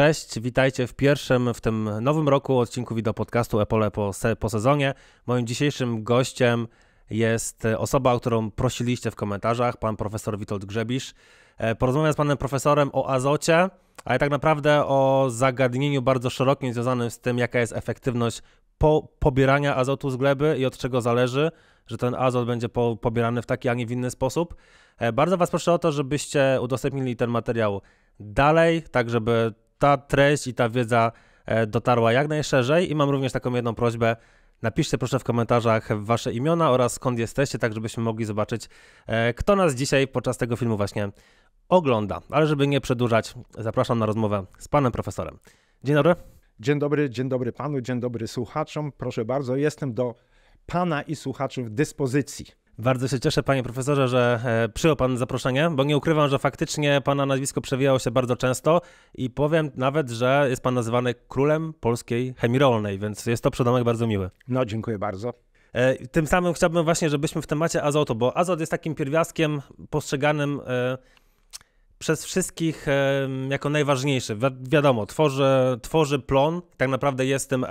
Cześć, witajcie w pierwszym w tym nowym roku odcinku wideo podcastu Epole po, se, po sezonie. Moim dzisiejszym gościem jest osoba, o którą prosiliście w komentarzach, pan profesor Witold Grzebisz. E, porozmawiam z panem profesorem o azocie, ale tak naprawdę o zagadnieniu bardzo szerokim związanym z tym, jaka jest efektywność po pobierania azotu z gleby i od czego zależy, że ten azot będzie po, pobierany w taki, a nie w inny sposób. E, bardzo Was proszę o to, żebyście udostępnili ten materiał dalej, tak żeby ta treść i ta wiedza e, dotarła jak najszerzej. I mam również taką jedną prośbę. Napiszcie proszę w komentarzach wasze imiona oraz skąd jesteście, tak żebyśmy mogli zobaczyć, e, kto nas dzisiaj podczas tego filmu właśnie ogląda. Ale żeby nie przedłużać, zapraszam na rozmowę z panem profesorem. Dzień dobry. Dzień dobry, dzień dobry panu, dzień dobry słuchaczom. Proszę bardzo, jestem do pana i słuchaczy w dyspozycji. Bardzo się cieszę, panie profesorze, że e, przyjął pan zaproszenie, bo nie ukrywam, że faktycznie pana nazwisko przewijało się bardzo często i powiem nawet, że jest pan nazywany królem polskiej chemii rolnej, więc jest to przedomek bardzo miły. No, dziękuję bardzo. E, tym samym chciałbym właśnie, żebyśmy w temacie azotu, bo azot jest takim pierwiastkiem postrzeganym e, przez wszystkich jako najważniejszy. wiadomo, tworzy, tworzy plon, tak naprawdę jest tym,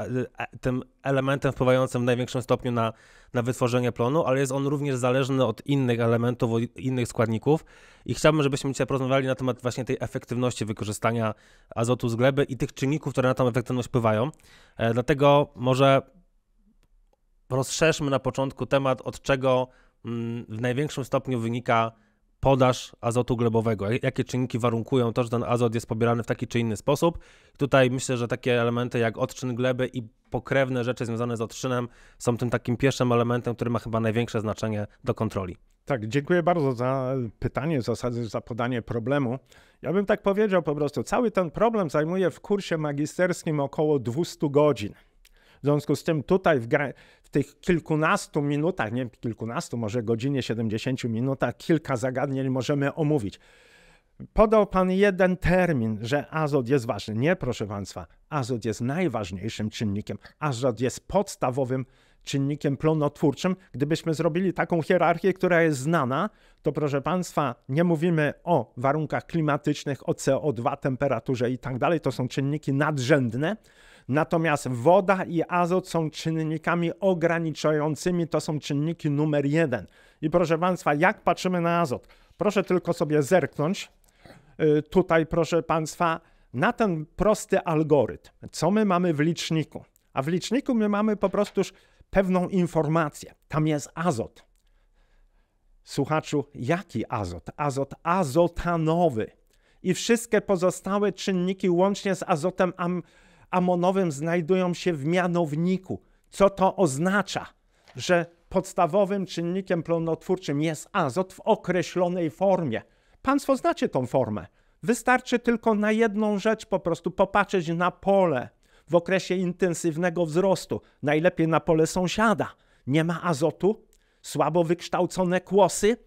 tym elementem wpływającym w największym stopniu na na wytworzenie plonu, ale jest on również zależny od innych elementów, od innych składników i chciałbym, żebyśmy dzisiaj porozmawiali na temat właśnie tej efektywności wykorzystania azotu z gleby i tych czynników, które na tą efektywność wpływają. E, dlatego może rozszerzmy na początku temat, od czego mm, w największym stopniu wynika podaż azotu glebowego. Jakie czynniki warunkują to, że ten azot jest pobierany w taki czy inny sposób. Tutaj myślę, że takie elementy jak odczyn gleby i pokrewne rzeczy związane z odczynem są tym takim pierwszym elementem, który ma chyba największe znaczenie do kontroli. Tak, dziękuję bardzo za pytanie, w zasadzie za podanie problemu. Ja bym tak powiedział po prostu, cały ten problem zajmuje w kursie magisterskim około 200 godzin. W związku z tym tutaj w, w tych kilkunastu minutach, nie kilkunastu, może godzinie 70 minutach, kilka zagadnień możemy omówić. Podał pan jeden termin, że azot jest ważny. Nie, proszę państwa, azot jest najważniejszym czynnikiem. Azot jest podstawowym czynnikiem plonotwórczym. Gdybyśmy zrobili taką hierarchię, która jest znana, to proszę Państwa, nie mówimy o warunkach klimatycznych, o CO2, temperaturze i tak dalej. To są czynniki nadrzędne. Natomiast woda i azot są czynnikami ograniczającymi, to są czynniki numer jeden. I proszę Państwa, jak patrzymy na azot? Proszę tylko sobie zerknąć y, tutaj, proszę Państwa, na ten prosty algorytm. Co my mamy w liczniku? A w liczniku my mamy po prostu już pewną informację. Tam jest azot. Słuchaczu, jaki azot? Azot azotanowy. I wszystkie pozostałe czynniki łącznie z azotem am amonowym znajdują się w mianowniku. Co to oznacza? Że podstawowym czynnikiem plonotwórczym jest azot w określonej formie. Państwo znacie tą formę. Wystarczy tylko na jedną rzecz po prostu popatrzeć na pole w okresie intensywnego wzrostu, najlepiej na pole sąsiada. Nie ma azotu, słabo wykształcone kłosy, y,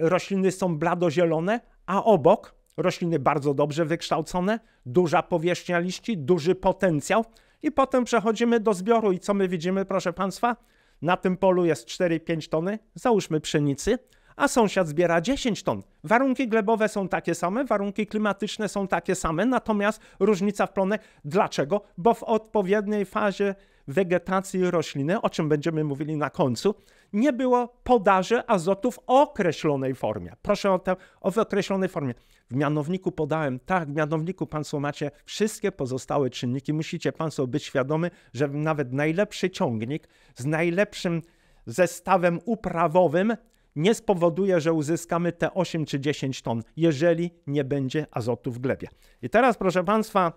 rośliny są bladozielone, a obok rośliny bardzo dobrze wykształcone, duża powierzchnia liści, duży potencjał. I potem przechodzimy do zbioru i co my widzimy, proszę Państwa? Na tym polu jest 4-5 tony, załóżmy pszenicy, a sąsiad zbiera 10 ton. Warunki glebowe są takie same, warunki klimatyczne są takie same, natomiast różnica w plonie. Dlaczego? Bo w odpowiedniej fazie wegetacji rośliny, o czym będziemy mówili na końcu, nie było podaży azotu w określonej formie. Proszę o, to, o w określonej formie. W mianowniku podałem, tak, w mianowniku Państwo macie wszystkie pozostałe czynniki. Musicie Państwo być świadomy, że nawet najlepszy ciągnik z najlepszym zestawem uprawowym nie spowoduje, że uzyskamy te 8 czy 10 ton, jeżeli nie będzie azotu w glebie. I teraz, proszę Państwa,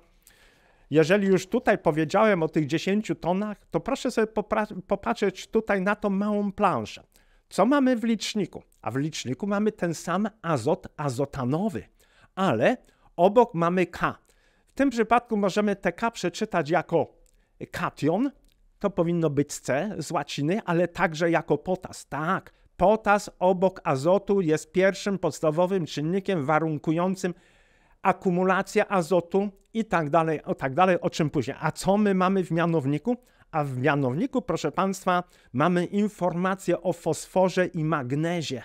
jeżeli już tutaj powiedziałem o tych 10 tonach, to proszę sobie popatrzeć tutaj na tą małą planszę. Co mamy w liczniku? A w liczniku mamy ten sam azot azotanowy, ale obok mamy K. W tym przypadku możemy te K przeczytać jako kation, to powinno być C z łaciny, ale także jako potas. Tak, potas obok azotu jest pierwszym podstawowym czynnikiem warunkującym akumulacja azotu i tak dalej, o tak dalej, o czym później. A co my mamy w mianowniku? A w mianowniku, proszę Państwa, mamy informacje o fosforze i magnezie.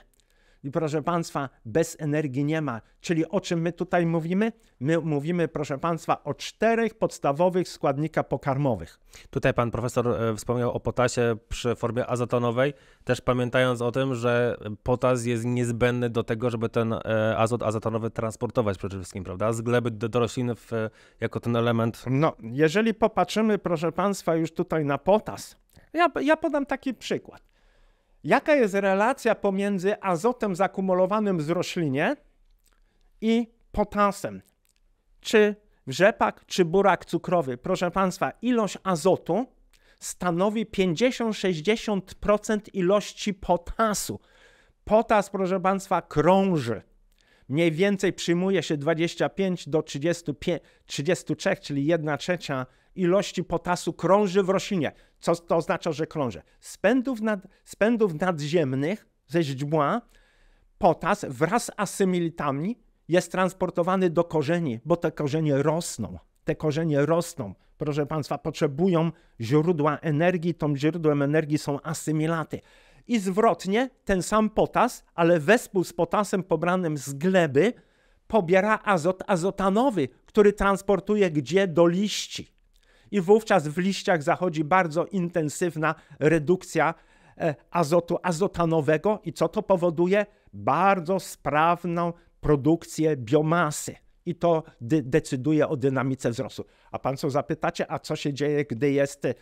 I proszę Państwa, bez energii nie ma. Czyli o czym my tutaj mówimy? My mówimy, proszę Państwa, o czterech podstawowych składnikach pokarmowych. Tutaj Pan Profesor e, wspomniał o potasie przy formie azotonowej, też pamiętając o tym, że potas jest niezbędny do tego, żeby ten e, azot azotonowy transportować przede wszystkim, prawda? Z gleby do, do roślin w, e, jako ten element. No, jeżeli popatrzymy, proszę Państwa, już tutaj na potas, ja, ja podam taki przykład jaka jest relacja pomiędzy azotem zakumulowanym z roślinie i potasem. Czy rzepak, czy burak cukrowy. Proszę Państwa, ilość azotu stanowi 50-60% ilości potasu. Potas, proszę Państwa, krąży. Mniej więcej przyjmuje się 25 do 35, 33, czyli 1 trzecia ilości potasu krąży w roślinie. Co to oznacza, że krąży? Spędów nad, nadziemnych ze źdźbła potas wraz z asymilitami jest transportowany do korzeni, bo te korzenie rosną. Te korzenie rosną. Proszę Państwa, potrzebują źródła energii. Tą źródłem energii są asymilaty. I zwrotnie ten sam potas, ale wespół z potasem pobranym z gleby pobiera azot azotanowy, który transportuje gdzie do liści i wówczas w liściach zachodzi bardzo intensywna redukcja e, azotu azotanowego i co to powoduje? Bardzo sprawną produkcję biomasy. I to de decyduje o dynamice wzrostu. A pan co zapytacie, a co się dzieje, gdy jest e,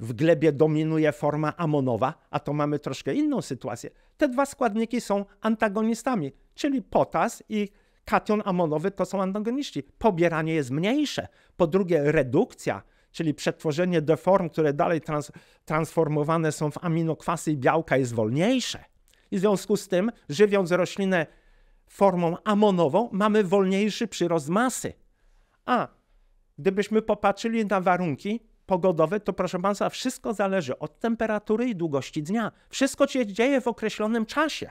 w glebie dominuje forma amonowa, a to mamy troszkę inną sytuację. Te dwa składniki są antagonistami, czyli potas i kation amonowy to są antagoniści. Pobieranie jest mniejsze. Po drugie, redukcja czyli przetworzenie deform, które dalej trans transformowane są w aminokwasy i białka, jest wolniejsze. I w związku z tym, żywiąc roślinę formą amonową, mamy wolniejszy przyrost masy. A gdybyśmy popatrzyli na warunki pogodowe, to proszę Państwa, wszystko zależy od temperatury i długości dnia. Wszystko się dzieje w określonym czasie.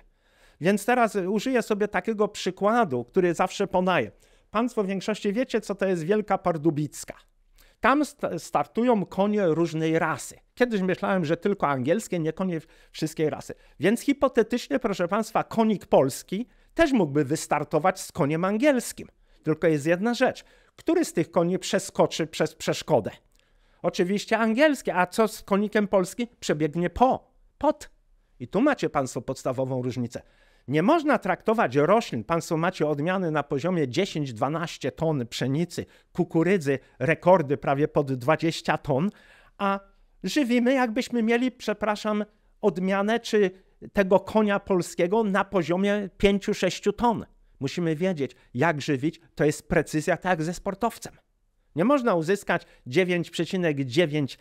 Więc teraz użyję sobie takiego przykładu, który zawsze ponaję. Państwo w większości wiecie, co to jest wielka pardubicka. Tam startują konie różnej rasy. Kiedyś myślałem, że tylko angielskie, nie konie wszystkiej rasy. Więc hipotetycznie, proszę Państwa, konik polski też mógłby wystartować z koniem angielskim. Tylko jest jedna rzecz. Który z tych koni przeskoczy przez przeszkodę? Oczywiście angielskie, a co z konikiem polskim? Przebiegnie po, pod. I tu macie Państwo podstawową różnicę. Nie można traktować roślin, Państwo macie odmiany na poziomie 10-12 ton pszenicy, kukurydzy, rekordy prawie pod 20 ton, a żywimy jakbyśmy mieli, przepraszam, odmianę czy tego konia polskiego na poziomie 5-6 ton. Musimy wiedzieć, jak żywić, to jest precyzja tak jak ze sportowcem. Nie można uzyskać 9,9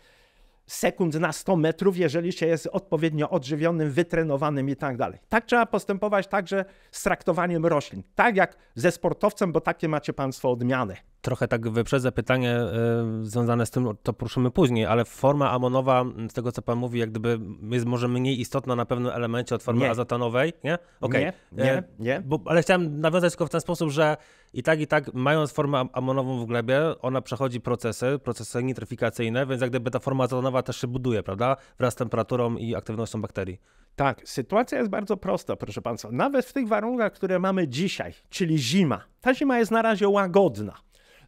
sekund na 100 metrów, jeżeli się jest odpowiednio odżywionym, wytrenowanym i tak dalej. Tak trzeba postępować także z traktowaniem roślin. Tak jak ze sportowcem, bo takie macie Państwo odmiany trochę tak wyprzedzę pytanie e, związane z tym, no, to poruszymy później, ale forma amonowa, z tego co pan mówi, jak gdyby jest może mniej istotna na pewnym elemencie od formy nie. azotanowej, nie? Okay. Nie, nie, e, nie. Bo, ale chciałem nawiązać tylko w ten sposób, że i tak, i tak, mając formę amonową w glebie, ona przechodzi procesy, procesy nitryfikacyjne, więc jak gdyby ta forma azotanowa też się buduje, prawda? Wraz z temperaturą i aktywnością bakterii. Tak, sytuacja jest bardzo prosta, proszę Państwa. Nawet w tych warunkach, które mamy dzisiaj, czyli zima, ta zima jest na razie łagodna.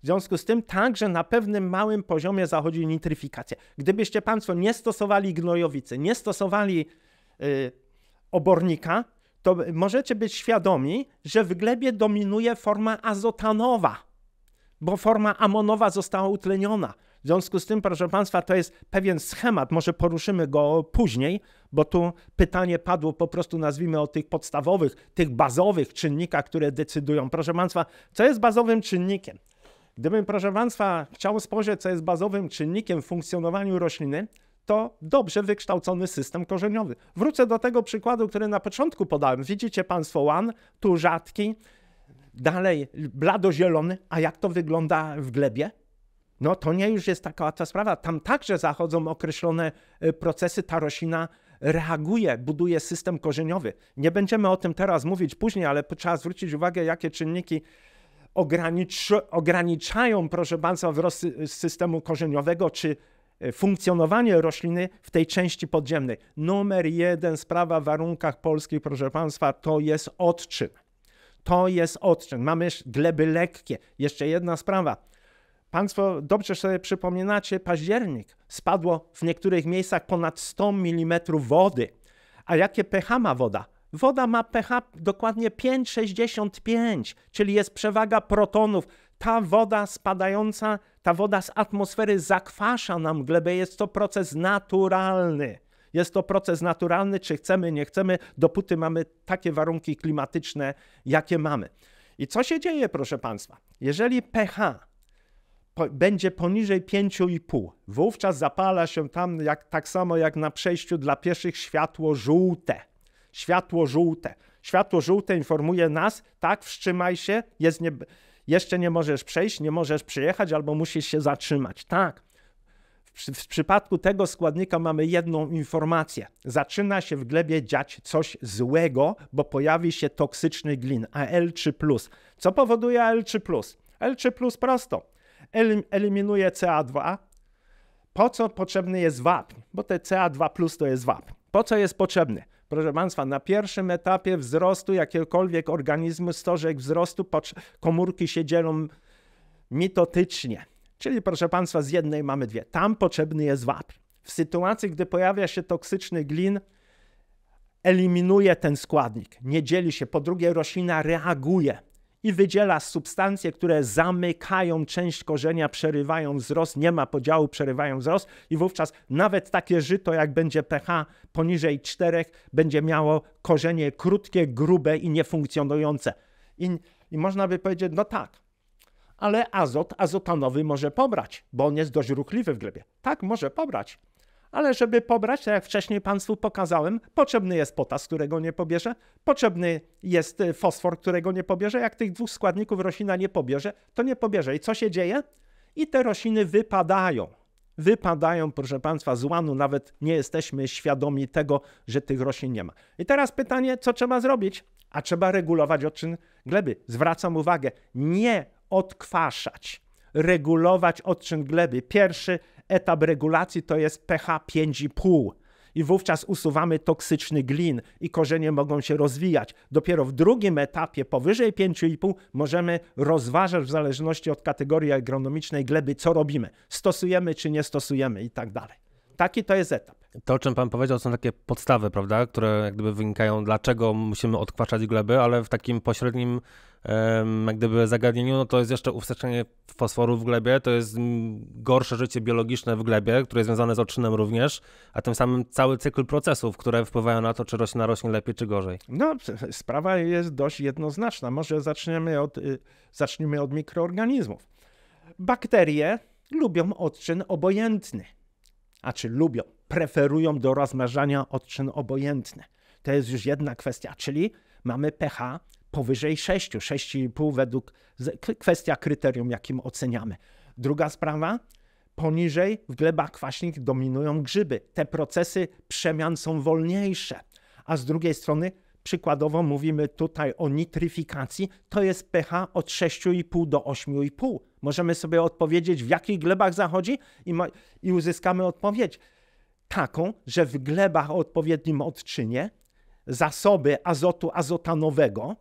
W związku z tym także na pewnym małym poziomie zachodzi nitryfikacja. Gdybyście Państwo nie stosowali gnojowicy, nie stosowali y, obornika, to możecie być świadomi, że w glebie dominuje forma azotanowa, bo forma amonowa została utleniona. W związku z tym, proszę Państwa, to jest pewien schemat, może poruszymy go później, bo tu pytanie padło po prostu, nazwijmy o tych podstawowych, tych bazowych czynnikach, które decydują. Proszę Państwa, co jest bazowym czynnikiem? Gdybym, proszę Państwa, chciał spojrzeć, co jest bazowym czynnikiem w funkcjonowaniu rośliny, to dobrze wykształcony system korzeniowy. Wrócę do tego przykładu, który na początku podałem. Widzicie Państwo łan, tu rzadki, dalej bladozielony, a jak to wygląda w glebie? No to nie już jest taka łatwa sprawa. Tam także zachodzą określone y, procesy, ta roślina reaguje, buduje system korzeniowy. Nie będziemy o tym teraz mówić później, ale trzeba zwrócić uwagę, jakie czynniki ograniczają, proszę Państwa, wzrost systemu korzeniowego czy e, funkcjonowanie rośliny w tej części podziemnej. Numer jeden sprawa w warunkach polskich, proszę Państwa, to jest odczyn. To jest odczyn. Mamy gleby lekkie. Jeszcze jedna sprawa. Państwo dobrze sobie przypominacie październik. Spadło w niektórych miejscach ponad 100 mm wody. A jakie pH ma woda? Woda ma pH dokładnie 5,65, czyli jest przewaga protonów. Ta woda spadająca, ta woda z atmosfery zakwasza nam glebę. Jest to proces naturalny. Jest to proces naturalny, czy chcemy, nie chcemy, dopóty mamy takie warunki klimatyczne, jakie mamy. I co się dzieje, proszę Państwa? Jeżeli pH po, będzie poniżej 5,5. Wówczas zapala się tam jak, tak samo jak na przejściu dla pieszych światło żółte światło żółte. Światło żółte informuje nas, tak, wstrzymaj się, jest nie, jeszcze nie możesz przejść, nie możesz przyjechać albo musisz się zatrzymać. Tak. W, w przypadku tego składnika mamy jedną informację. Zaczyna się w glebie dziać coś złego, bo pojawi się toksyczny glin, AL3+. Co powoduje AL3+. L3+, prosto. Elim, eliminuje CA2. Po co potrzebny jest wapń? Bo te CA2+, to jest wapń. Po co jest potrzebny? Proszę Państwa, na pierwszym etapie wzrostu jakiegokolwiek organizmu stożek wzrostu komórki się dzielą mitotycznie. Czyli proszę Państwa, z jednej mamy dwie. Tam potrzebny jest wapń. W sytuacji, gdy pojawia się toksyczny glin, eliminuje ten składnik, nie dzieli się. Po drugie, roślina reaguje i wydziela substancje, które zamykają część korzenia, przerywają wzrost, nie ma podziału, przerywają wzrost i wówczas nawet takie żyto, jak będzie pH poniżej 4, będzie miało korzenie krótkie, grube i niefunkcjonujące. I, i można by powiedzieć, no tak, ale azot azotanowy może pobrać, bo on jest dość ruchliwy w glebie. Tak, może pobrać ale żeby pobrać, tak jak wcześniej Państwu pokazałem, potrzebny jest potas, którego nie pobierze, potrzebny jest y, fosfor, którego nie pobierze. Jak tych dwóch składników roślina nie pobierze, to nie pobierze. I co się dzieje? I te rośliny wypadają. Wypadają, proszę Państwa, z łanu, nawet nie jesteśmy świadomi tego, że tych roślin nie ma. I teraz pytanie, co trzeba zrobić? A trzeba regulować odczyn gleby. Zwracam uwagę, nie odkwaszać regulować odczyn gleby. Pierwszy etap regulacji to jest pH 5,5 i wówczas usuwamy toksyczny glin i korzenie mogą się rozwijać. Dopiero w drugim etapie, powyżej 5,5, możemy rozważać w zależności od kategorii agronomicznej gleby, co robimy, stosujemy czy nie stosujemy i tak dalej. Taki to jest etap to, o czym Pan powiedział, są takie podstawy, prawda, które jak gdyby wynikają, dlaczego musimy odkwaczać gleby, ale w takim pośrednim jak gdyby zagadnieniu, no to jest jeszcze uwsteczenie fosforu w glebie, to jest mm, gorsze życie biologiczne w glebie, które jest związane z odczynem również, a tym samym cały cykl procesów, które wpływają na to, czy roślina rośnie lepiej, czy gorzej. No, sprawa jest dość jednoznaczna. Może zaczniemy od, y, zacznijmy od mikroorganizmów. Bakterie lubią odczyn obojętny a czy lubią, preferują do rozmnażania odczyn obojętny. To jest już jedna kwestia, czyli mamy pH powyżej 6, 6,5 według kwestia kryterium, jakim oceniamy. Druga sprawa, poniżej w glebach kwaśnych dominują grzyby. Te procesy przemian są wolniejsze, a z drugiej strony przykładowo mówimy tutaj o nitryfikacji, to jest pH od 6,5 do 8,5. Możemy sobie odpowiedzieć, w jakich glebach zachodzi i, ma, i uzyskamy odpowiedź taką, że w glebach o odpowiednim odczynie zasoby azotu azotanowego,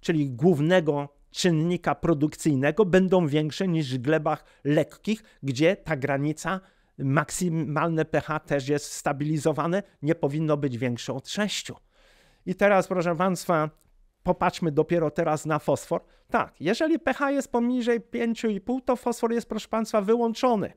czyli głównego czynnika produkcyjnego, będą większe niż w glebach lekkich, gdzie ta granica maksymalne pH też jest stabilizowane, nie powinno być większe od 6. I teraz, proszę Państwa, popatrzmy dopiero teraz na fosfor. Tak, jeżeli pH jest poniżej 5,5, to fosfor jest, proszę Państwa, wyłączony.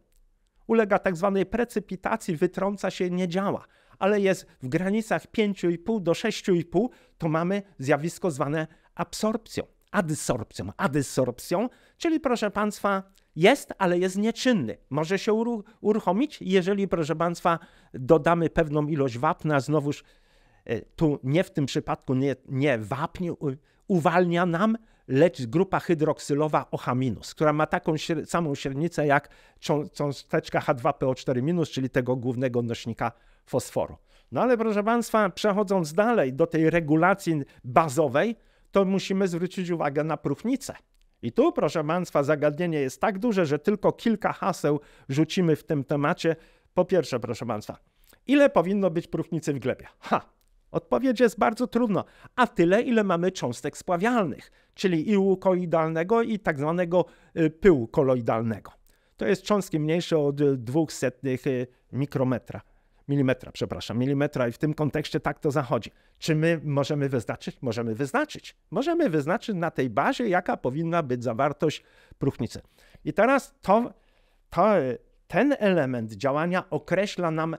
Ulega tak zwanej precypitacji, wytrąca się, nie działa. Ale jest w granicach 5,5 do 6,5, to mamy zjawisko zwane absorpcją, adsorpcją, adsorpcją, czyli proszę Państwa, jest, ale jest nieczynny. Może się uruchomić, jeżeli, proszę Państwa, dodamy pewną ilość wapna, znowuż E, tu nie w tym przypadku nie, nie wapń uwalnia nam, lecz grupa hydroksylowa OH-, która ma taką samą średnicę jak cząsteczka H2PO4-, czyli tego głównego nośnika fosforu. No ale proszę Państwa, przechodząc dalej do tej regulacji bazowej, to musimy zwrócić uwagę na próchnicę. I tu, proszę Państwa, zagadnienie jest tak duże, że tylko kilka haseł rzucimy w tym temacie. Po pierwsze, proszę Państwa, ile powinno być próchnicy w glebie? Ha, Odpowiedź jest bardzo trudna, a tyle, ile mamy cząstek spławialnych, czyli i koloidalnego i tak zwanego y, pyłu koloidalnego. To jest cząstki mniejsze od 200 y, mikrometra, milimetra, przepraszam, milimetra i w tym kontekście tak to zachodzi. Czy my możemy wyznaczyć? Możemy wyznaczyć. Możemy wyznaczyć na tej bazie, jaka powinna być zawartość próchnicy. I teraz to, to ten element działania określa nam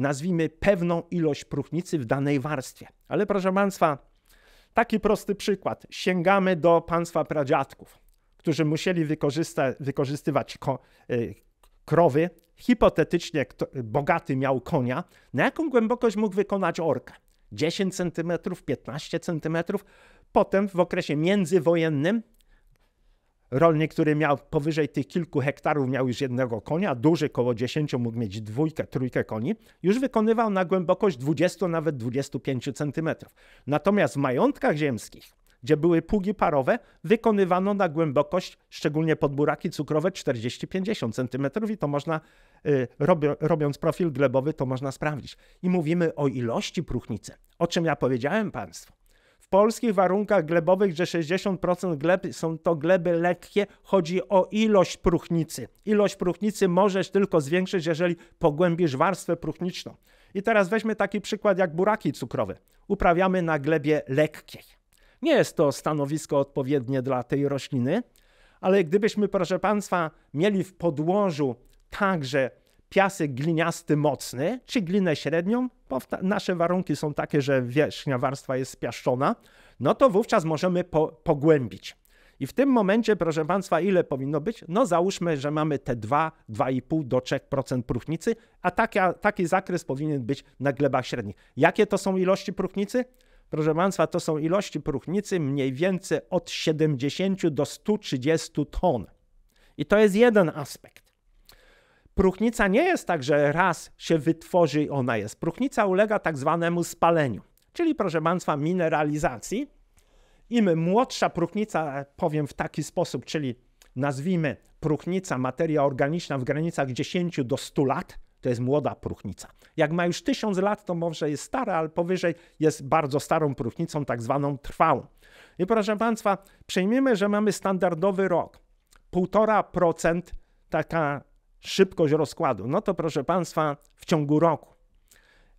nazwijmy, pewną ilość próchnicy w danej warstwie. Ale proszę Państwa, taki prosty przykład. Sięgamy do państwa pradziadków, którzy musieli wykorzystywać ko, y, krowy. Hipotetycznie kto, bogaty miał konia. Na jaką głębokość mógł wykonać orkę? 10 cm, 15 cm. Potem w okresie międzywojennym Rolnik, który miał powyżej tych kilku hektarów, miał już jednego konia, duży koło 10 mógł mieć dwójkę, trójkę koni, już wykonywał na głębokość 20, nawet 25 centymetrów. Natomiast w majątkach ziemskich, gdzie były pługi parowe, wykonywano na głębokość, szczególnie podburaki cukrowe, 40-50 cm i to można, y, robiąc profil glebowy, to można sprawdzić. I mówimy o ilości próchnicy, o czym ja powiedziałem Państwu polskich warunkach glebowych, że 60% gleb są to gleby lekkie, chodzi o ilość próchnicy. Ilość próchnicy możesz tylko zwiększyć, jeżeli pogłębisz warstwę próchniczną. I teraz weźmy taki przykład jak buraki cukrowe. Uprawiamy na glebie lekkiej. Nie jest to stanowisko odpowiednie dla tej rośliny, ale gdybyśmy, proszę Państwa, mieli w podłożu także piasek gliniasty mocny, czy glinę średnią, bo nasze warunki są takie, że wierzchnia warstwa jest spiaszczona, no to wówczas możemy po, pogłębić. I w tym momencie, proszę Państwa, ile powinno być? No załóżmy, że mamy te 2, 2,5 do 3% próchnicy, a taki, taki zakres powinien być na glebach średnich. Jakie to są ilości próchnicy? Proszę Państwa, to są ilości próchnicy mniej więcej od 70 do 130 ton. I to jest jeden aspekt. Próchnica nie jest tak, że raz się wytworzy i ona jest. Próchnica ulega tak zwanemu spaleniu, czyli proszę Państwa mineralizacji. Im młodsza próchnica, powiem w taki sposób, czyli nazwijmy próchnica, materia organiczna w granicach 10 do 100 lat, to jest młoda próchnica. Jak ma już 1000 lat, to może jest stara, ale powyżej jest bardzo starą próchnicą, tak zwaną trwałą. I proszę Państwa, przyjmijmy, że mamy standardowy rok. 1,5% taka szybkość rozkładu, no to proszę Państwa, w ciągu roku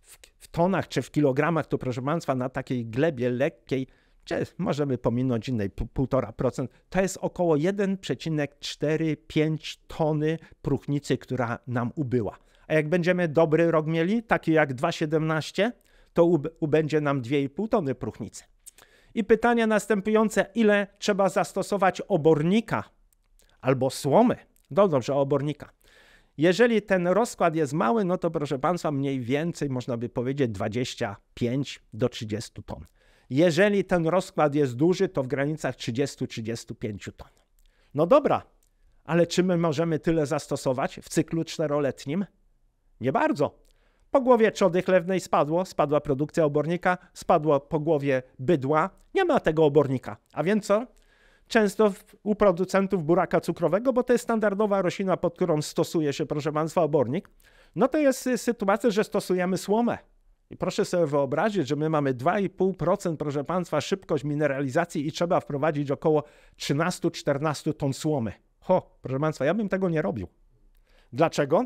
w, w tonach czy w kilogramach, to proszę Państwa, na takiej glebie lekkiej, czy możemy pominąć innej 1,5%, to jest około 1,45 tony próchnicy, która nam ubyła. A jak będziemy dobry rok mieli, taki jak 2,17, to ub ubędzie nam 2,5 tony próchnicy. I pytanie następujące, ile trzeba zastosować obornika albo słomy, no dobrze, obornika, jeżeli ten rozkład jest mały, no to proszę Państwa, mniej więcej można by powiedzieć 25 do 30 ton. Jeżeli ten rozkład jest duży, to w granicach 30-35 ton. No dobra, ale czy my możemy tyle zastosować w cyklu czteroletnim? Nie bardzo. Po głowie trzody chlewnej spadło, spadła produkcja obornika, spadło po głowie bydła, nie ma tego obornika. A więc co? często u producentów buraka cukrowego, bo to jest standardowa roślina, pod którą stosuje się, proszę Państwa, obornik, no to jest y, sytuacja, że stosujemy słomę. I proszę sobie wyobrazić, że my mamy 2,5%, proszę Państwa, szybkość mineralizacji i trzeba wprowadzić około 13-14 ton słomy. Ho, proszę Państwa, ja bym tego nie robił. Dlaczego?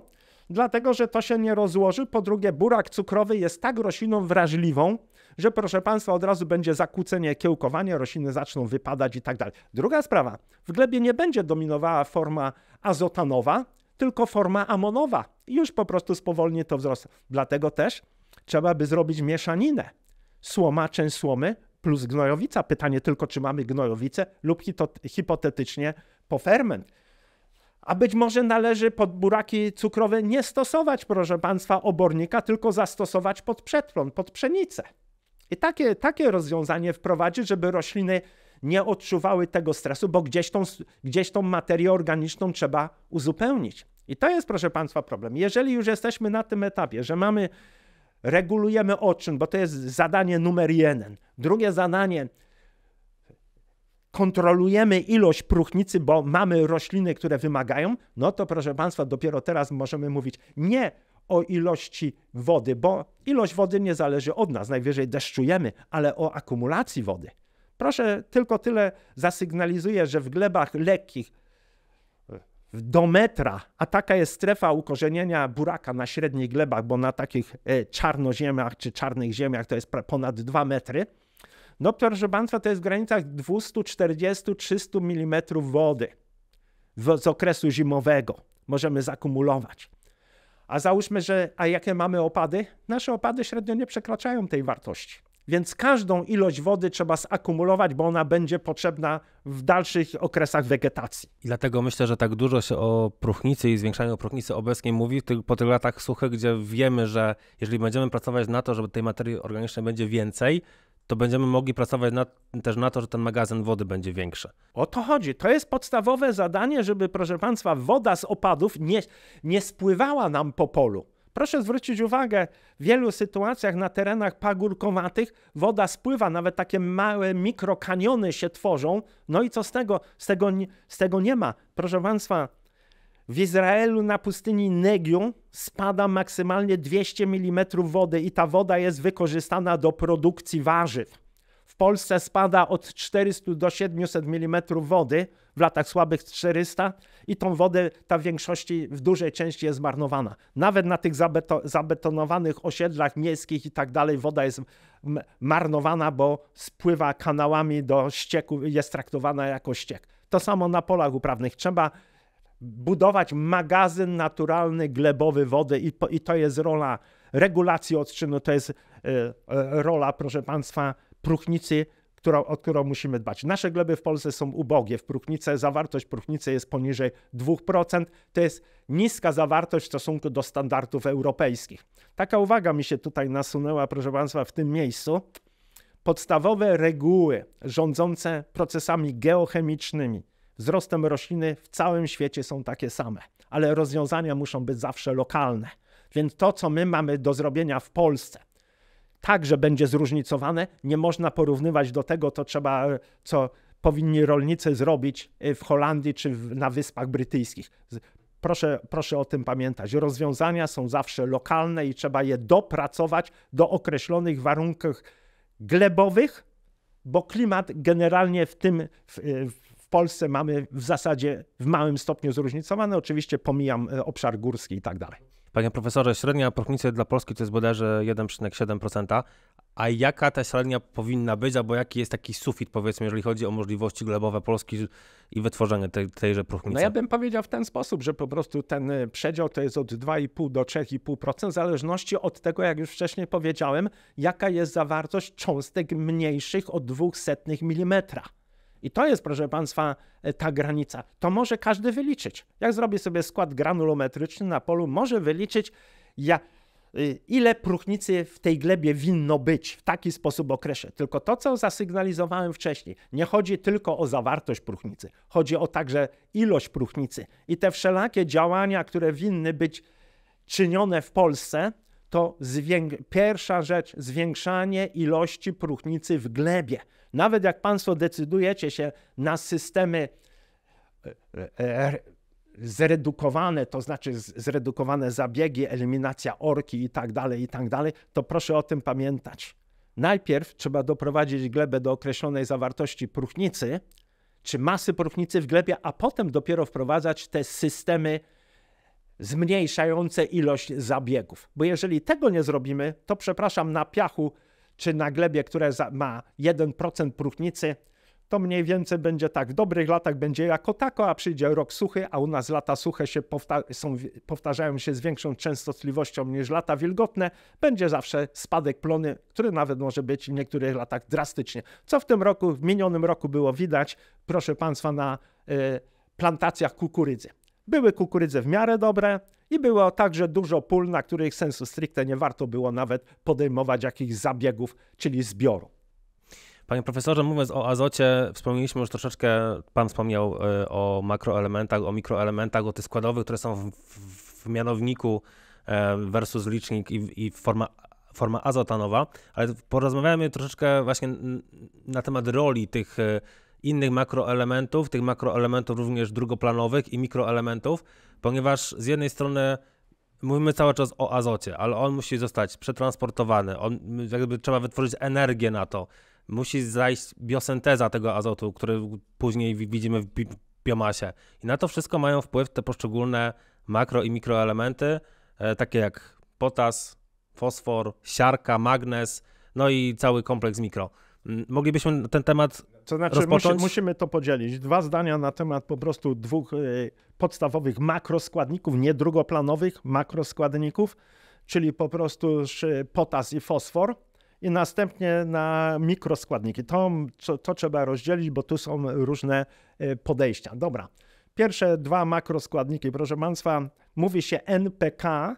Dlatego, że to się nie rozłoży. Po drugie, burak cukrowy jest tak rośliną wrażliwą, że proszę Państwa, od razu będzie zakłócenie, kiełkowanie, rośliny zaczną wypadać i tak dalej. Druga sprawa, w glebie nie będzie dominowała forma azotanowa, tylko forma amonowa. I już po prostu spowolni to wzrost. Dlatego też trzeba by zrobić mieszaninę. Słoma, część słomy plus gnojowica. Pytanie tylko, czy mamy gnojowicę lub hipotetycznie poferment. A być może należy pod buraki cukrowe nie stosować, proszę Państwa, obornika, tylko zastosować pod przetwlon, pod pszenicę. I takie, takie rozwiązanie wprowadzić, żeby rośliny nie odczuwały tego stresu, bo gdzieś tą, gdzieś tą materię organiczną trzeba uzupełnić. I to jest, proszę Państwa, problem. Jeżeli już jesteśmy na tym etapie, że mamy, regulujemy odczyn, bo to jest zadanie numer jeden. Drugie zadanie, kontrolujemy ilość próchnicy, bo mamy rośliny, które wymagają, no to proszę Państwa, dopiero teraz możemy mówić, nie o ilości wody, bo ilość wody nie zależy od nas, najwyżej deszczujemy, ale o akumulacji wody. Proszę, tylko tyle zasygnalizuję, że w glebach lekkich do metra, a taka jest strefa ukorzenienia buraka na średnich glebach, bo na takich e, czarnoziemiach czy czarnych ziemiach to jest ponad 2 metry. No proszę Państwa, to jest w granicach 240-300 mm wody z okresu zimowego możemy zakumulować. A załóżmy, że a jakie mamy opady? Nasze opady średnio nie przekraczają tej wartości. Więc każdą ilość wody trzeba zakumulować, bo ona będzie potrzebna w dalszych okresach wegetacji. I dlatego myślę, że tak dużo się o próchnicy i zwiększaniu próchnicy obecnie mówi po tych latach suchych, gdzie wiemy, że jeżeli będziemy pracować na to, żeby tej materii organicznej będzie więcej, to będziemy mogli pracować na, też na to, że ten magazyn wody będzie większy. O to chodzi. To jest podstawowe zadanie, żeby, proszę Państwa, woda z opadów nie, nie spływała nam po polu. Proszę zwrócić uwagę, w wielu sytuacjach na terenach pagórkowatych woda spływa, nawet takie małe mikrokaniony się tworzą. No i co z tego? Z tego, z tego nie ma. Proszę Państwa, w Izraelu na pustyni Negium spada maksymalnie 200 mm wody i ta woda jest wykorzystana do produkcji warzyw. W Polsce spada od 400 do 700 mm wody, w latach słabych 400 i tą wodę ta w większości, w dużej części jest zmarnowana. Nawet na tych zabeto, zabetonowanych osiedlach miejskich i tak dalej woda jest marnowana, bo spływa kanałami do ścieku, jest traktowana jako ściek. To samo na polach uprawnych. Trzeba budować magazyn naturalny, glebowy wody i, i to jest rola regulacji odczynu, to jest e, e, rola, proszę Państwa, próchnicy, która, o którą musimy dbać. Nasze gleby w Polsce są ubogie w próchnicy zawartość próchnicy jest poniżej 2%, to jest niska zawartość w stosunku do standardów europejskich. Taka uwaga mi się tutaj nasunęła, proszę Państwa, w tym miejscu. Podstawowe reguły rządzące procesami geochemicznymi wzrostem rośliny w całym świecie są takie same, ale rozwiązania muszą być zawsze lokalne. Więc to, co my mamy do zrobienia w Polsce, także będzie zróżnicowane. Nie można porównywać do tego, co trzeba, co powinni rolnicy zrobić y, w Holandii czy na Wyspach Brytyjskich. Proszę, proszę o tym pamiętać. Rozwiązania są zawsze lokalne i trzeba je dopracować do określonych warunków glebowych, bo klimat generalnie w tym, w y, Polsce mamy w zasadzie w małym stopniu zróżnicowane. Oczywiście pomijam e, obszar górski i tak dalej. Panie profesorze, średnia próchnicy dla Polski to jest bodajże 1,7%. A jaka ta średnia powinna być, albo jaki jest taki sufit, powiedzmy, jeżeli chodzi o możliwości glebowe Polski i wytworzenie tej, tejże próchnicy? No ja bym powiedział w ten sposób, że po prostu ten e, przedział to jest od 2,5 do 3,5%, w zależności od tego, jak już wcześniej powiedziałem, jaka jest zawartość cząstek mniejszych od 0,02 mm. I to jest, proszę Państwa, e, ta granica. To może każdy wyliczyć. Jak zrobię sobie skład granulometryczny na polu, może wyliczyć, ja, y, ile próchnicy w tej glebie winno być. W taki sposób określę. Tylko to, co zasygnalizowałem wcześniej, nie chodzi tylko o zawartość próchnicy, chodzi o także ilość próchnicy. I te wszelakie działania, które winny być czynione w Polsce, to pierwsza rzecz zwiększanie ilości próchnicy w glebie. Nawet jak Państwo decydujecie się na systemy e, e, zredukowane, to znaczy zredukowane zabiegi, eliminacja orki i tak dalej, i tak dalej, to proszę o tym pamiętać. Najpierw trzeba doprowadzić glebę do określonej zawartości próchnicy, czy masy próchnicy w glebie, a potem dopiero wprowadzać te systemy zmniejszające ilość zabiegów. Bo jeżeli tego nie zrobimy, to przepraszam, na piachu czy na glebie, które ma 1% próchnicy, to mniej więcej będzie tak. W dobrych latach będzie jako tako, a przyjdzie rok suchy, a u nas lata suche się powta są, powtarzają się z większą częstotliwością niż lata wilgotne. Będzie zawsze spadek plony, który nawet może być w niektórych latach drastycznie. Co w tym roku, w minionym roku było widać, proszę Państwa, na y, plantacjach kukurydzy. Były kukurydze w miarę dobre i było także dużo pól, na których sensu stricte nie warto było nawet podejmować jakichś zabiegów, czyli zbioru. Panie profesorze, mówiąc o azocie, wspomnieliśmy już troszeczkę, pan wspomniał e, o makroelementach, o mikroelementach, o tych składowych, które są w, w mianowniku e, versus licznik i, i forma forma azotanowa, ale porozmawiamy troszeczkę właśnie na temat roli tych e, innych makroelementów, tych makroelementów również drugoplanowych i mikroelementów, ponieważ z jednej strony mówimy cały czas o azocie, ale on musi zostać przetransportowany, on, jakby trzeba wytworzyć energię na to, musi zajść biosynteza tego azotu, który później widzimy w bi biomasie. I na to wszystko mają wpływ te poszczególne makro i mikroelementy, e, takie jak potas, fosfor, siarka, magnez, no i cały kompleks mikro. Moglibyśmy ten temat to znaczy, musi, musimy to podzielić. Dwa zdania na temat po prostu dwóch e, podstawowych makroskładników, nie drugoplanowych makroskładników, czyli po prostu potas i fosfor. I następnie na mikroskładniki. To, to trzeba rozdzielić, bo tu są różne e, podejścia. Dobra. Pierwsze dwa makroskładniki, proszę Państwa, mówi się NPK,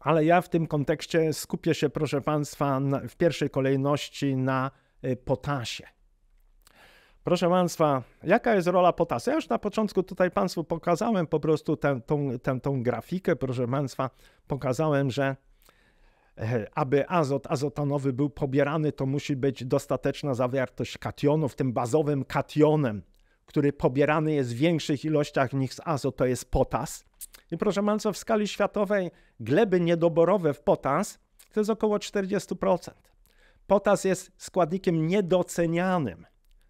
ale ja w tym kontekście skupię się, proszę Państwa, w pierwszej kolejności na e, potasie. Proszę Państwa, jaka jest rola potasu? Ja już na początku tutaj Państwu pokazałem po prostu tę, tą, tę, tą grafikę, proszę Państwa, pokazałem, że e, aby azot azotanowy był pobierany, to musi być dostateczna zawartość kationów, tym bazowym kationem, który pobierany jest w większych ilościach niż azot, to jest potas. I proszę Państwa, w skali światowej gleby niedoborowe w potas to jest około 40%. Potas jest składnikiem niedocenianym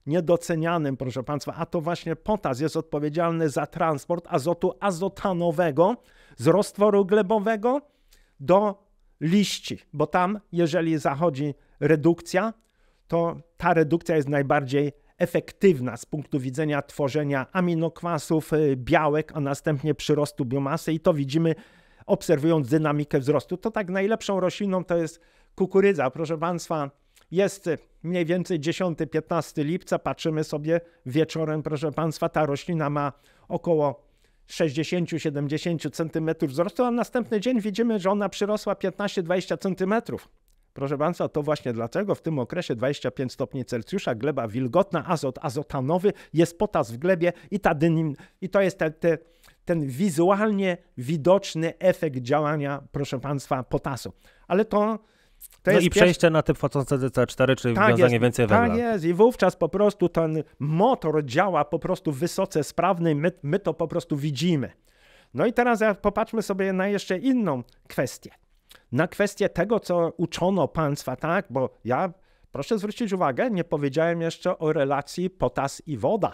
niedocenianym, proszę Państwa, a to właśnie potas jest odpowiedzialny za transport azotu azotanowego z roztworu glebowego do liści, bo tam, jeżeli zachodzi redukcja, to ta redukcja jest najbardziej efektywna z punktu widzenia tworzenia aminokwasów, y, białek, a następnie przyrostu biomasy i to widzimy obserwując dynamikę wzrostu. To tak najlepszą rośliną to jest kukurydza. Proszę Państwa, jest mniej więcej 10-15 lipca, patrzymy sobie wieczorem, proszę Państwa, ta roślina ma około 60-70 cm wzrostu, a następny dzień widzimy, że ona przyrosła 15-20 cm. Proszę Państwa, to właśnie dlatego w tym okresie 25 stopni Celsjusza gleba wilgotna, azot azotanowy, jest potas w glebie i, ta dynim, i to jest te, te, ten wizualnie widoczny efekt działania, proszę Państwa, potasu. Ale to to no i przejście pierwszy... na typ FCDC4, czyli tak wiązanie jest, więcej tak węgla. Tak jest i wówczas po prostu ten motor działa po prostu wysoce sprawny, my, my to po prostu widzimy. No i teraz popatrzmy sobie na jeszcze inną kwestię. Na kwestię tego, co uczono państwa, tak? Bo ja, proszę zwrócić uwagę, nie powiedziałem jeszcze o relacji potas i woda.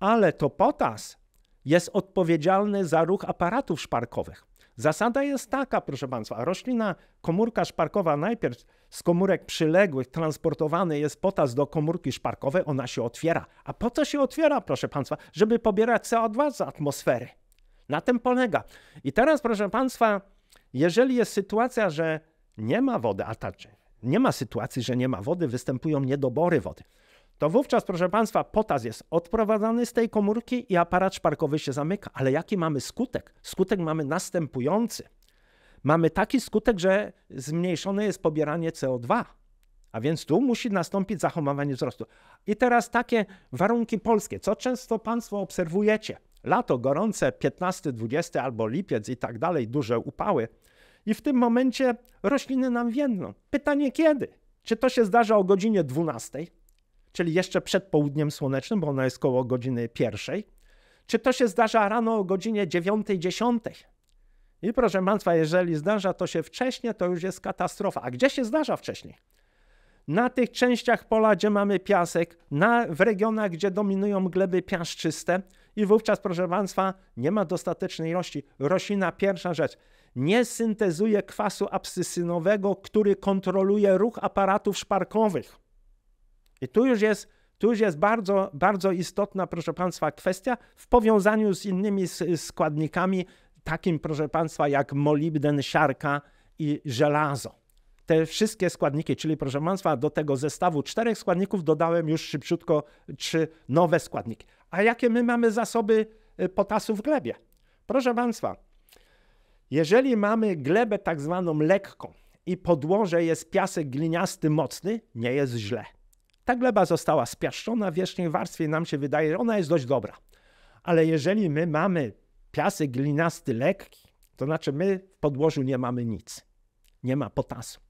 Ale to potas jest odpowiedzialny za ruch aparatów szparkowych. Zasada jest taka, proszę Państwa, roślina, komórka szparkowa najpierw z komórek przyległych transportowany jest potas do komórki szparkowej, ona się otwiera. A po co się otwiera, proszę Państwa? Żeby pobierać CO2 z atmosfery. Na tym polega. I teraz, proszę Państwa, jeżeli jest sytuacja, że nie ma wody, a tak nie ma sytuacji, że nie ma wody, występują niedobory wody to wówczas, proszę Państwa, potas jest odprowadzany z tej komórki i aparat szparkowy się zamyka. Ale jaki mamy skutek? Skutek mamy następujący. Mamy taki skutek, że zmniejszone jest pobieranie CO2, a więc tu musi nastąpić zahamowanie wzrostu. I teraz takie warunki polskie, co często Państwo obserwujecie. Lato gorące, 15, 20 albo lipiec i tak dalej, duże upały. I w tym momencie rośliny nam wiedną. Pytanie kiedy? Czy to się zdarza o godzinie 12? czyli jeszcze przed południem słonecznym, bo ona jest koło godziny pierwszej. Czy to się zdarza rano o godzinie dziewiątej, dziesiątej? I proszę Państwa, jeżeli zdarza to się wcześniej, to już jest katastrofa. A gdzie się zdarza wcześniej? Na tych częściach pola, gdzie mamy piasek, na, w regionach, gdzie dominują gleby piaszczyste, i wówczas, proszę Państwa, nie ma dostatecznej ilości. Roślina, pierwsza rzecz, nie syntezuje kwasu abscysynowego, który kontroluje ruch aparatów szparkowych. I tu już jest, tu już jest bardzo, bardzo istotna, proszę Państwa, kwestia w powiązaniu z innymi składnikami, takim, proszę Państwa, jak molibden, siarka i żelazo. Te wszystkie składniki, czyli proszę Państwa, do tego zestawu czterech składników dodałem już szybciutko trzy nowe składniki. A jakie my mamy zasoby e, potasu w glebie? Proszę Państwa, jeżeli mamy glebę tak zwaną lekką i podłoże jest piasek gliniasty mocny, nie jest źle ta gleba została spiaszczona w wierzchniej warstwie nam się wydaje, że ona jest dość dobra. Ale jeżeli my mamy piasek glinasty lekki, to znaczy my w podłożu nie mamy nic. Nie ma potasu.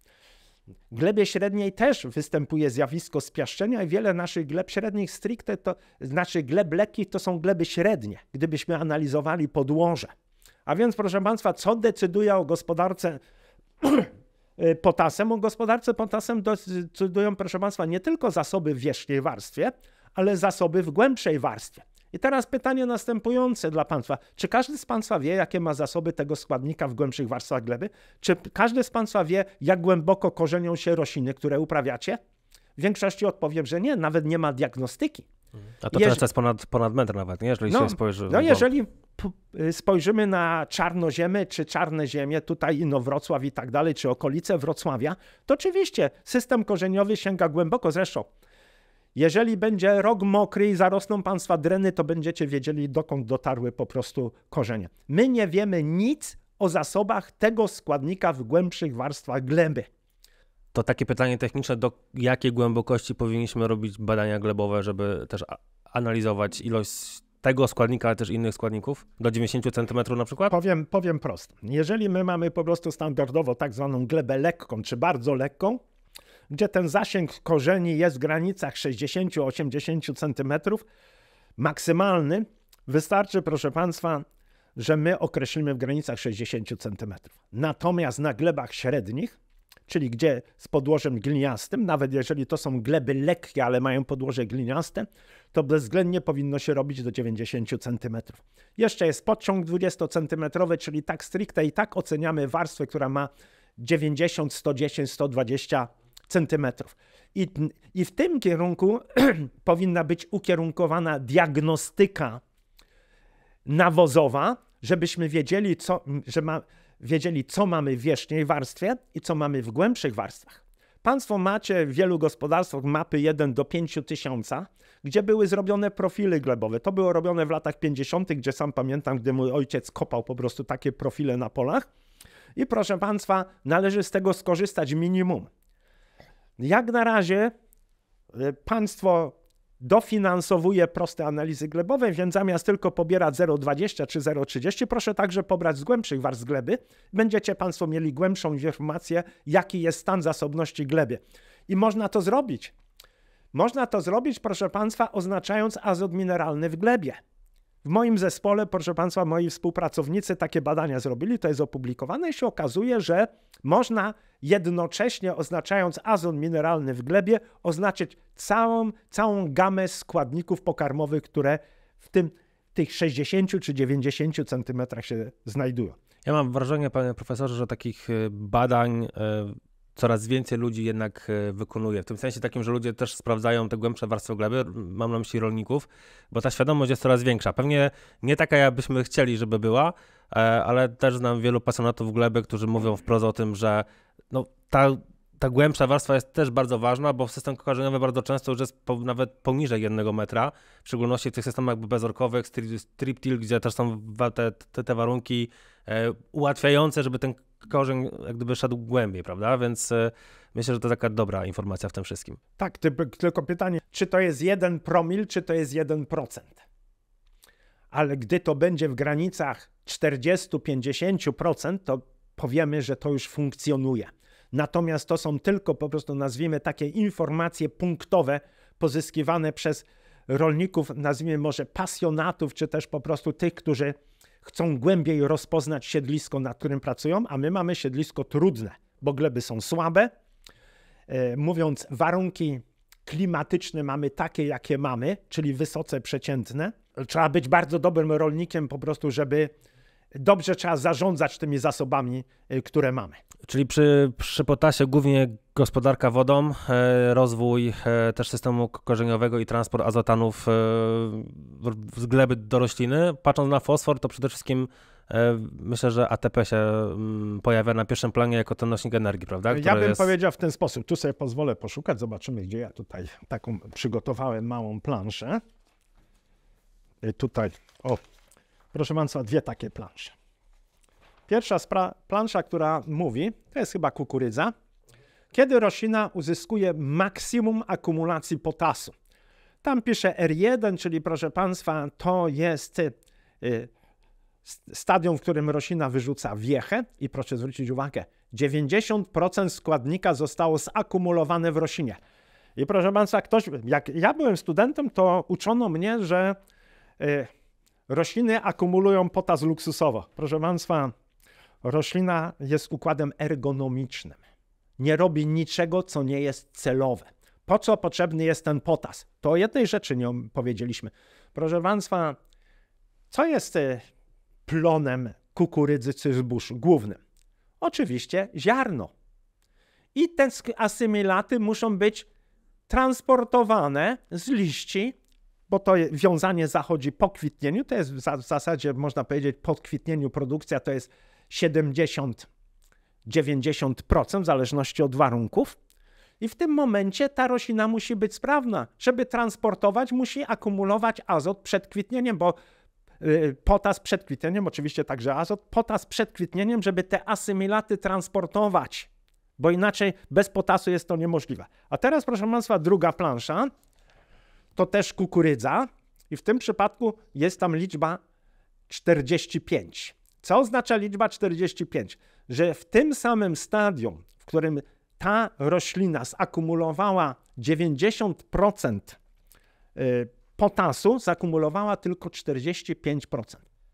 W glebie średniej też występuje zjawisko spiaszczenia i wiele naszych gleb średnich stricte, to znaczy gleb lekkich to są gleby średnie, gdybyśmy analizowali podłoże. A więc proszę Państwa, co decyduje o gospodarce Y, potasem. Gospodarce potasem decydują, y, proszę Państwa, nie tylko zasoby w wierzchniej warstwie, ale zasoby w głębszej warstwie. I teraz pytanie następujące dla Państwa. Czy każdy z Państwa wie, jakie ma zasoby tego składnika w głębszych warstwach gleby? Czy każdy z Państwa wie, jak głęboko korzenią się rośliny, które uprawiacie? W większości odpowiem, że nie, nawet nie ma diagnostyki. A to też jest ponad, ponad metr nawet, nie? jeżeli no, spojrzy. No jeżeli spojrzymy na czarnoziemy czy czarne ziemie, tutaj Inowrocław i tak dalej, czy okolice Wrocławia, to oczywiście system korzeniowy sięga głęboko. Zresztą, jeżeli będzie rok mokry i zarosną państwa dreny, to będziecie wiedzieli, dokąd dotarły po prostu korzenie. My nie wiemy nic o zasobach tego składnika w głębszych warstwach gleby. To takie pytanie techniczne, do jakiej głębokości powinniśmy robić badania glebowe, żeby też analizować ilość tego składnika, ale też innych składników? Do 90 cm na przykład? Powiem, powiem prosto. Jeżeli my mamy po prostu standardowo tak zwaną glebę lekką czy bardzo lekką, gdzie ten zasięg korzeni jest w granicach 60-80 cm, maksymalny, wystarczy, proszę Państwa, że my określimy w granicach 60 cm. Natomiast na glebach średnich czyli gdzie z podłożem gliniastym, nawet jeżeli to są gleby lekkie, ale mają podłoże gliniaste, to bezwzględnie powinno się robić do 90 cm. Jeszcze jest podciąg 20 cm, czyli tak stricte i tak oceniamy warstwę, która ma 90, 110, 120 cm. I, i w tym kierunku powinna być ukierunkowana diagnostyka nawozowa, żebyśmy wiedzieli, co, że ma, wiedzieli, co mamy w wierzchniej warstwie i co mamy w głębszych warstwach. Państwo macie w wielu gospodarstwach mapy 1 do 5 tysiąca, gdzie były zrobione profile glebowe. To było robione w latach 50., gdzie sam pamiętam, gdy mój ojciec kopał po prostu takie profile na polach. I proszę Państwa, należy z tego skorzystać minimum. Jak na razie y, państwo dofinansowuje proste analizy glebowe, więc zamiast tylko pobierać 0,20 czy 0,30, proszę także pobrać z głębszych warstw gleby. Będziecie Państwo mieli głębszą informację, jaki jest stan zasobności gleby. I można to zrobić. Można to zrobić, proszę Państwa, oznaczając azot mineralny w glebie. W moim zespole, proszę Państwa, moi współpracownicy takie badania zrobili, to jest opublikowane i się okazuje, że można jednocześnie oznaczając azon mineralny w glebie, oznaczyć całą, całą gamę składników pokarmowych, które w tym tych 60 czy 90 centymetrach się znajdują. Ja mam wrażenie, panie profesorze, że takich y, badań y, coraz więcej ludzi jednak e, wykonuje. W tym sensie takim, że ludzie też sprawdzają te głębsze warstwy gleby, mam na myśli rolników, bo ta świadomość jest coraz większa. Pewnie nie taka, jakbyśmy chcieli, żeby była, e, ale też znam wielu pasjonatów gleby, którzy mówią wprost o tym, że no, ta, ta głębsza warstwa jest też bardzo ważna, bo system kokarzeniowy bardzo często już jest po, nawet poniżej jednego metra, w szczególności w tych systemach bezorkowych, striptil, gdzie też są te, te, te warunki e, ułatwiające, żeby ten korzeń jak gdyby szedł głębiej, prawda? Więc e, myślę, że to taka dobra informacja w tym wszystkim. Tak, tylko pytanie, czy to jest jeden promil, czy to jest jeden procent? Ale gdy to będzie w granicach 40-50%, to powiemy, że to już funkcjonuje. Natomiast to są tylko po prostu, nazwijmy takie informacje punktowe pozyskiwane przez rolników, nazwijmy może pasjonatów, czy też po prostu tych, którzy chcą głębiej rozpoznać siedlisko, na którym pracują, a my mamy siedlisko trudne, bo gleby są słabe. E, mówiąc, warunki klimatyczne mamy takie, jakie mamy, czyli wysoce przeciętne. Trzeba być bardzo dobrym rolnikiem, po prostu, żeby dobrze trzeba zarządzać tymi zasobami, e, które mamy. Czyli przy, przy potasie głównie gospodarka wodą, e, rozwój e, też systemu korzeniowego i transport azotanów z e, gleby do rośliny. Patrząc na fosfor, to przede wszystkim myślę, że ATP się mm, pojawia na pierwszym planie jako ten nośnik energii, prawda? Który ja bym jest... powiedział w ten sposób. Tu sobie pozwolę poszukać, zobaczymy, gdzie ja tutaj taką przygotowałem małą planszę. I tutaj, o, proszę Państwa, dwie takie plansze. Pierwsza plansza, która mówi, to jest chyba kukurydza kiedy roślina uzyskuje maksimum akumulacji potasu. Tam pisze R1, czyli proszę Państwa, to jest y, stadium, w którym roślina wyrzuca wiechę i proszę zwrócić uwagę, 90% składnika zostało zakumulowane w roślinie. I proszę Państwa, ktoś, jak ja byłem studentem, to uczono mnie, że y, rośliny akumulują potas luksusowo. Proszę Państwa, roślina jest układem ergonomicznym nie robi niczego, co nie jest celowe. Po co potrzebny jest ten potas? To jednej rzeczy nie powiedzieliśmy. Proszę Państwa, co jest y, plonem kukurydzy czy zbóż głównym? Oczywiście ziarno. I te asymilaty muszą być transportowane z liści, bo to wiązanie zachodzi po kwitnieniu. To jest w zasadzie, można powiedzieć, po kwitnieniu produkcja to jest 70 90% w zależności od warunków. I w tym momencie ta roślina musi być sprawna. Żeby transportować, musi akumulować azot przed kwitnieniem, bo y, potas przed kwitnieniem, oczywiście także azot, potas przed kwitnieniem, żeby te asymilaty transportować, bo inaczej bez potasu jest to niemożliwe. A teraz, proszę Państwa, druga plansza to też kukurydza i w tym przypadku jest tam liczba 45. Co oznacza liczba 45? że w tym samym stadium, w którym ta roślina zakumulowała 90% y, potasu, zakumulowała tylko 45%.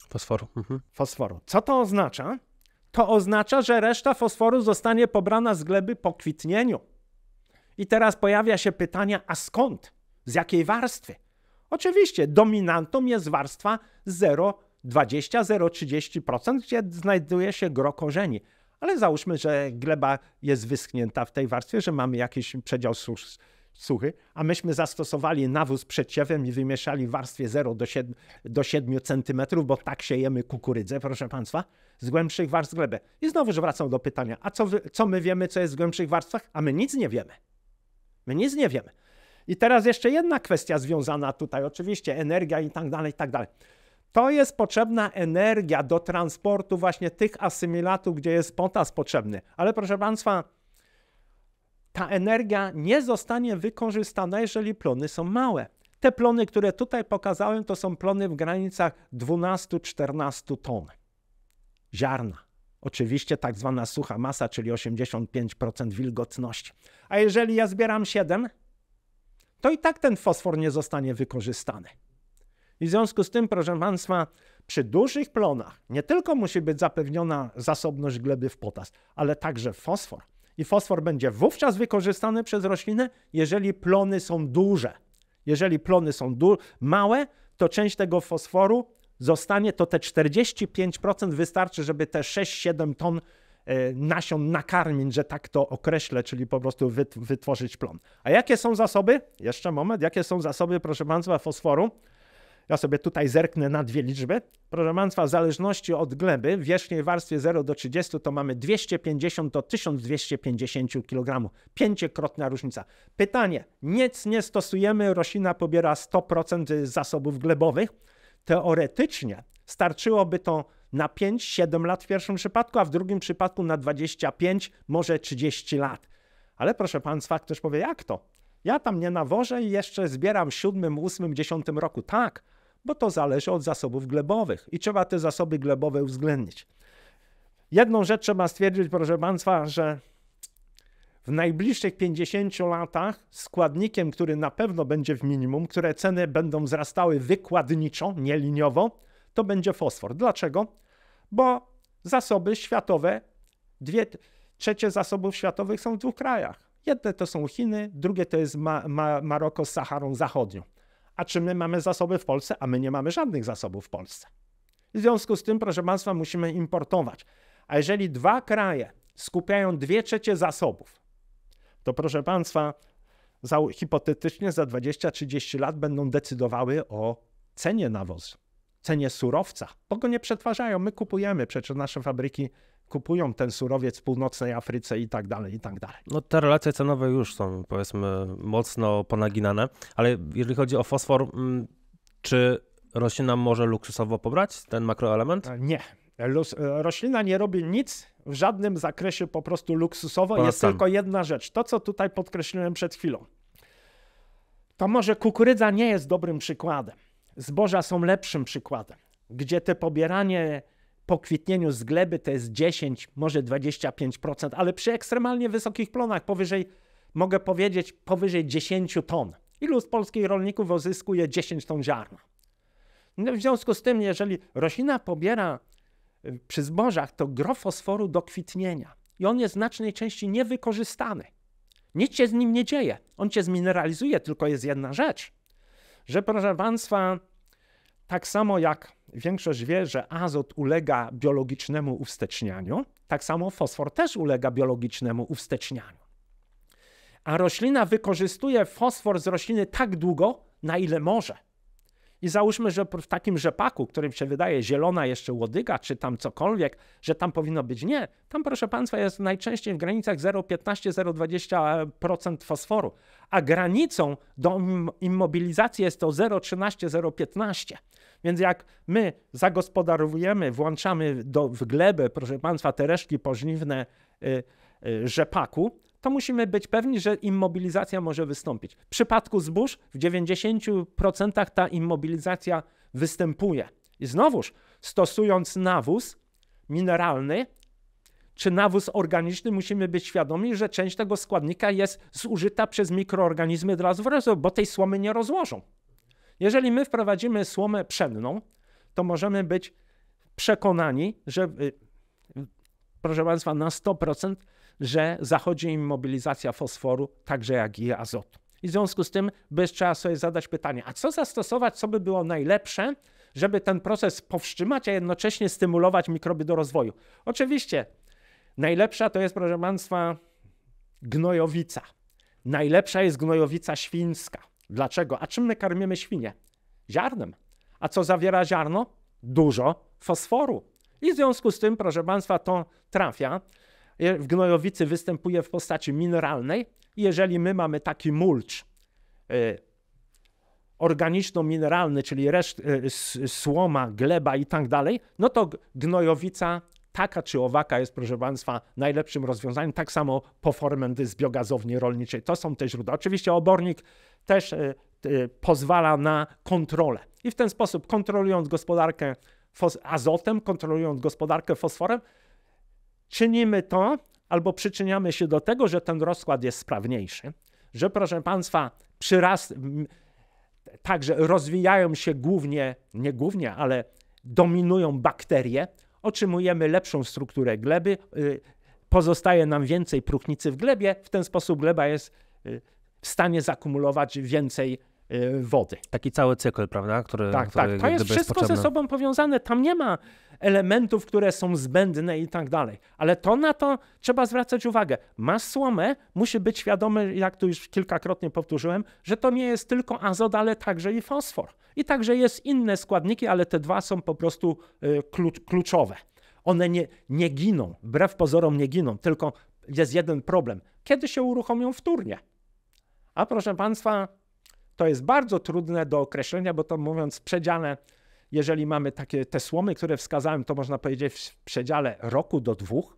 Fosforu. Mhm. Fosforu. Co to oznacza? To oznacza, że reszta fosforu zostanie pobrana z gleby po kwitnieniu. I teraz pojawia się pytanie, a skąd? Z jakiej warstwy? Oczywiście dominantą jest warstwa 0,5 20 30 gdzie znajduje się gro korzeni. Ale załóżmy, że gleba jest wyschnięta w tej warstwie, że mamy jakiś przedział susz, suchy, a myśmy zastosowali nawóz siewem i wymieszali w warstwie 0 do 7, do 7 cm, bo tak siejemy kukurydzę, proszę Państwa, z głębszych warstw gleby. I znowuż wracam do pytania, a co, co my wiemy, co jest w głębszych warstwach? A my nic nie wiemy. My nic nie wiemy. I teraz jeszcze jedna kwestia związana tutaj, oczywiście energia i tak dalej, i tak dalej. To jest potrzebna energia do transportu właśnie tych asymilatów, gdzie jest potas potrzebny. Ale proszę Państwa, ta energia nie zostanie wykorzystana, jeżeli plony są małe. Te plony, które tutaj pokazałem, to są plony w granicach 12-14 ton ziarna. Oczywiście tak zwana sucha masa, czyli 85% wilgotności. A jeżeli ja zbieram 7, to i tak ten fosfor nie zostanie wykorzystany. I w związku z tym, proszę Państwa, przy dużych plonach nie tylko musi być zapewniona zasobność gleby w potas, ale także fosfor. I fosfor będzie wówczas wykorzystany przez roślinę, jeżeli plony są duże. Jeżeli plony są du małe, to część tego fosforu zostanie, to te 45% wystarczy, żeby te 6-7 ton e, nasion nakarmić, że tak to określę, czyli po prostu wytworzyć plon. A jakie są zasoby? Jeszcze moment, jakie są zasoby, proszę Państwa, fosforu? Ja sobie tutaj zerknę na dwie liczby. Proszę Państwa, w zależności od gleby, w wierzchniej warstwie 0 do 30 to mamy 250 do 1250 kg. Pięciokrotna różnica. Pytanie, nic nie stosujemy, roślina pobiera 100% zasobów glebowych. Teoretycznie starczyłoby to na 5-7 lat w pierwszym przypadku, a w drugim przypadku na 25, może 30 lat. Ale proszę Państwa, ktoś powie, jak to? Ja tam nie nawożę i jeszcze zbieram w siódmym, ósmym, dziesiątym roku. Tak, bo to zależy od zasobów glebowych i trzeba te zasoby glebowe uwzględnić. Jedną rzecz trzeba stwierdzić, proszę Państwa, że w najbliższych 50 latach składnikiem, który na pewno będzie w minimum, które ceny będą wzrastały wykładniczo, nie liniowo, to będzie fosfor. Dlaczego? Bo zasoby światowe, dwie trzecie zasobów światowych są w dwóch krajach. Jedne to są Chiny, drugie to jest Ma Ma Maroko z Saharą Zachodnią. A czy my mamy zasoby w Polsce? A my nie mamy żadnych zasobów w Polsce. W związku z tym, proszę Państwa, musimy importować. A jeżeli dwa kraje skupiają dwie trzecie zasobów, to proszę Państwa, za, hipotetycznie za 20-30 lat będą decydowały o cenie nawozu, cenie surowca, bo go nie przetwarzają. My kupujemy, przecież nasze fabryki kupują ten surowiec w północnej Afryce i tak dalej, i tak dalej. No te relacje cenowe już są powiedzmy mocno ponaginane, ale jeżeli chodzi o fosfor, mm, czy roślina może luksusowo pobrać ten makroelement? E, nie. E, roślina nie robi nic w żadnym zakresie po prostu luksusowo. Ponad jest ten. tylko jedna rzecz. To, co tutaj podkreśliłem przed chwilą. To może kukurydza nie jest dobrym przykładem. Zboża są lepszym przykładem, gdzie te pobieranie po kwitnieniu z gleby to jest 10, może 25%, ale przy ekstremalnie wysokich plonach powyżej, mogę powiedzieć, powyżej 10 ton. Ilu z polskich rolników uzyskuje 10 ton ziarna? No w związku z tym, jeżeli roślina pobiera y, przy zbożach, to grofosforu do kwitnienia i on jest w znacznej części niewykorzystany. Nic się z nim nie dzieje. On się zmineralizuje, tylko jest jedna rzecz, że proszę Państwa, tak samo jak większość wie, że azot ulega biologicznemu uwstecznianiu, tak samo fosfor też ulega biologicznemu uwstecznianiu. A roślina wykorzystuje fosfor z rośliny tak długo, na ile może. I załóżmy, że w takim rzepaku, którym się wydaje zielona jeszcze łodyga, czy tam cokolwiek, że tam powinno być. Nie, tam proszę Państwa jest najczęściej w granicach 0,15-0,20% fosforu, a granicą do immobilizacji jest to 0,13-0,15. Więc jak my zagospodarowujemy, włączamy do, w glebę, proszę Państwa, te resztki pożniwne y, y, rzepaku, to musimy być pewni, że immobilizacja może wystąpić. W przypadku zbóż w 90% ta immobilizacja występuje. I znowuż, stosując nawóz mineralny czy nawóz organiczny, musimy być świadomi, że część tego składnika jest zużyta przez mikroorganizmy dla zwrotu, bo tej słomy nie rozłożą. Jeżeli my wprowadzimy słomę pszenną, to możemy być przekonani, że y, y, proszę Państwa, na 100% że zachodzi im mobilizacja fosforu, także jak i azotu. I w związku z tym by trzeba sobie zadać pytanie, a co zastosować, co by było najlepsze, żeby ten proces powstrzymać, a jednocześnie stymulować mikroby do rozwoju. Oczywiście najlepsza to jest, proszę Państwa, gnojowica. Najlepsza jest gnojowica świńska. Dlaczego? A czym my karmimy świnie? Ziarnem. A co zawiera ziarno? Dużo fosforu. I w związku z tym, proszę Państwa, to trafia w gnojowicy występuje w postaci mineralnej. Jeżeli my mamy taki mulcz y, organiczno-mineralny, czyli reszt, y, słoma, gleba i tak dalej, no to gnojowica taka czy owaka jest, proszę Państwa, najlepszym rozwiązaniem. Tak samo poformendy z biogazowni rolniczej. To są te źródła. Oczywiście obornik też y, y pozwala na kontrolę. I w ten sposób, kontrolując gospodarkę azotem, kontrolując gospodarkę fosforem, Czynimy to, albo przyczyniamy się do tego, że ten rozkład jest sprawniejszy, że proszę Państwa, przyrast, także rozwijają się głównie, nie głównie, ale dominują bakterie, otrzymujemy lepszą strukturę gleby, y, pozostaje nam więcej próchnicy w glebie, w ten sposób gleba jest y, w stanie zakumulować więcej Y, wody. Taki cały cykl, prawda? Który, tak, który tak. To jest wszystko jest ze sobą powiązane. Tam nie ma elementów, które są zbędne i tak dalej. Ale to na to trzeba zwracać uwagę. Masz słomę, musi być świadomy, jak tu już kilkakrotnie powtórzyłem, że to nie jest tylko azot, ale także i fosfor. I także jest inne składniki, ale te dwa są po prostu y, kluczowe. One nie, nie giną, wbrew pozorom nie giną, tylko jest jeden problem. Kiedy się uruchomią wtórnie? A proszę Państwa, to jest bardzo trudne do określenia, bo to mówiąc przedziale, jeżeli mamy takie te słomy, które wskazałem, to można powiedzieć w przedziale roku do dwóch,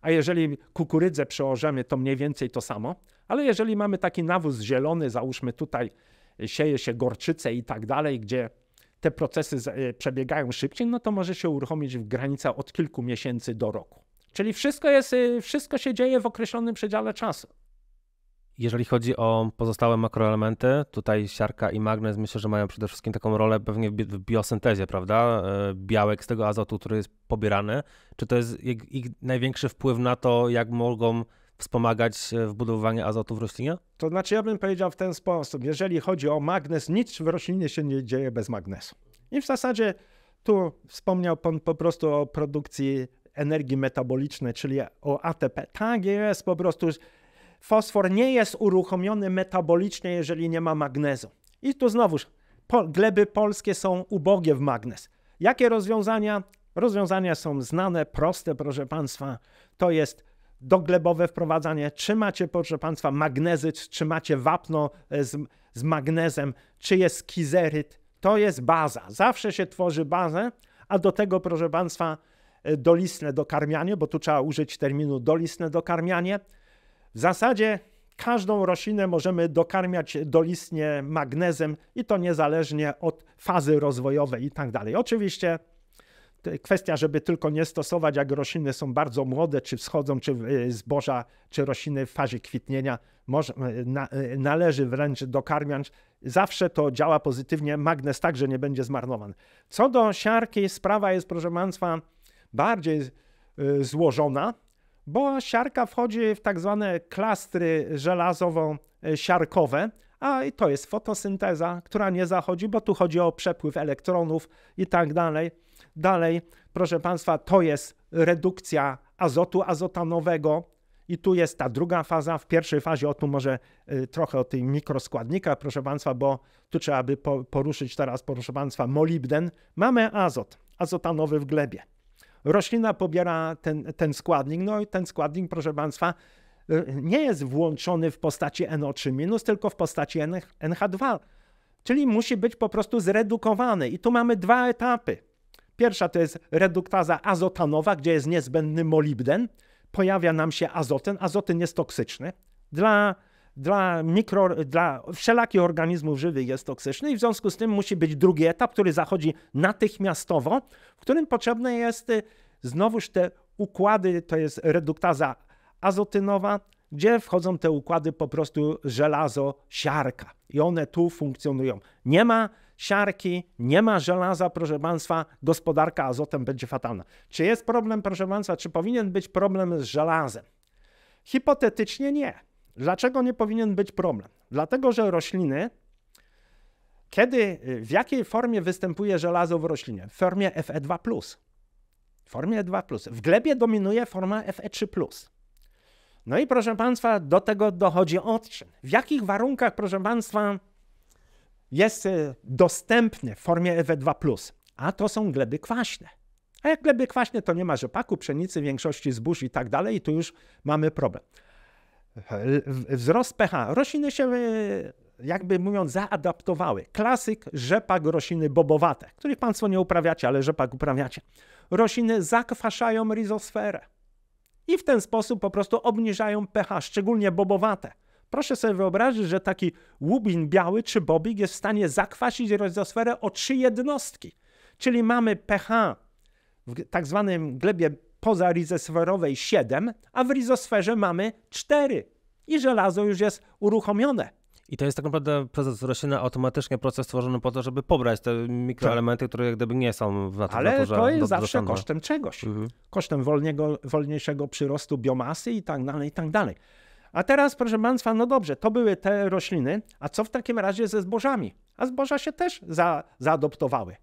a jeżeli kukurydzę przełożymy, to mniej więcej to samo, ale jeżeli mamy taki nawóz zielony, załóżmy tutaj y, sieje się gorczyce i tak dalej, gdzie te procesy y, przebiegają szybciej, no to może się uruchomić w granicach od kilku miesięcy do roku. Czyli wszystko, jest, y, wszystko się dzieje w określonym przedziale czasu. Jeżeli chodzi o pozostałe makroelementy, tutaj siarka i magnez myślę, że mają przede wszystkim taką rolę pewnie w biosyntezie, prawda? E, białek z tego azotu, który jest pobierany. Czy to jest ich, największy wpływ na to, jak mogą wspomagać e, wbudowywanie azotu w roślinie? To znaczy, ja bym powiedział w ten sposób. Jeżeli chodzi o magnez, nic w roślinie się nie dzieje bez magnezu. I w zasadzie tu wspomniał pan po prostu o produkcji energii metabolicznej, czyli o ATP. Tak jest, po prostu Fosfor nie jest uruchomiony metabolicznie, jeżeli nie ma magnezu. I tu znowuż, po, gleby polskie są ubogie w magnez. Jakie rozwiązania? Rozwiązania są znane, proste, proszę Państwa. To jest doglebowe wprowadzanie. Czy macie, proszę Państwa, magnezy, czy macie wapno e, z, z magnezem, czy jest kizeryt. To jest baza. Zawsze się tworzy bazę, a do tego, proszę Państwa, e, dolisne dokarmianie, bo tu trzeba użyć terminu dolisne dokarmianie. W zasadzie każdą roślinę możemy dokarmiać dolistnie magnezem i to niezależnie od fazy rozwojowej i tak dalej. Oczywiście kwestia, żeby tylko nie stosować, jak rośliny są bardzo młode, czy wschodzą, czy e, zboża, czy rośliny w fazie kwitnienia, może, na, e, należy wręcz dokarmiać. Zawsze to działa pozytywnie, magnes także nie będzie zmarnowany. Co do siarki, sprawa jest, proszę Państwa, bardziej e, złożona, bo siarka wchodzi w tak zwane klastry żelazowo-siarkowe, a to jest fotosynteza, która nie zachodzi, bo tu chodzi o przepływ elektronów i tak dalej. Dalej, proszę Państwa, to jest redukcja azotu azotanowego, i tu jest ta druga faza. W pierwszej fazie, o tu może y, trochę o tej mikroskładnika, proszę Państwa, bo tu trzeba by poruszyć teraz, proszę Państwa, molibden. Mamy azot, azotanowy w glebie roślina pobiera ten, ten składnik, no i ten składnik, proszę Państwa, y, nie jest włączony w postaci NO3-, tylko w postaci NH2, czyli musi być po prostu zredukowany. I tu mamy dwa etapy. Pierwsza to jest reduktaza azotanowa, gdzie jest niezbędny molibden. Pojawia nam się azotyn. Azotyn jest toksyczny. Dla dla, mikro, dla wszelakich organizmów żywych jest toksyczny i w związku z tym musi być drugi etap, który zachodzi natychmiastowo, w którym potrzebne jest y, znowuż te układy, to jest reduktaza azotynowa, gdzie wchodzą te układy po prostu żelazo-siarka i one tu funkcjonują. Nie ma siarki, nie ma żelaza, proszę Państwa, gospodarka azotem będzie fatalna. Czy jest problem, proszę Państwa, czy powinien być problem z żelazem? Hipotetycznie nie. Dlaczego nie powinien być problem? Dlatego, że rośliny, kiedy, y, w jakiej formie występuje żelazo w roślinie? W formie Fe2+. W formie E2+. W glebie dominuje forma Fe3+. No i proszę Państwa, do tego dochodzi odczyn. W jakich warunkach, proszę Państwa, jest y, dostępny w formie fe 2 a to są gleby kwaśne. A jak gleby kwaśne, to nie ma rzepaku, pszenicy, większości zbóż i tak dalej, i tu już mamy problem wzrost pH. Rośliny się e, jakby mówiąc, zaadaptowały. Klasyk rzepak rośliny bobowate, których Państwo nie uprawiacie, ale rzepak uprawiacie. Rośliny zakwaszają rizosferę i w ten sposób po prostu obniżają pH, szczególnie bobowate. Proszę sobie wyobrazić, że taki łubin biały czy bobik jest w stanie zakwasić rizosferę o trzy jednostki. Czyli mamy pH w tak zwanym glebie poza rizosferowej 7, a w rizosferze mamy 4 i żelazo już jest uruchomione. I to jest tak naprawdę proces rośliny, automatycznie proces stworzony po to, żeby pobrać te mikroelementy, tak. które jak gdyby nie są w naturze. Ale to jest do, zawsze do kosztem czegoś. Mhm. Kosztem wolniego, wolniejszego przyrostu biomasy i tak dalej, i tak dalej. A teraz, proszę Państwa, no dobrze, to były te rośliny, a co w takim razie ze zbożami? A zboża się też za, zaadoptowały.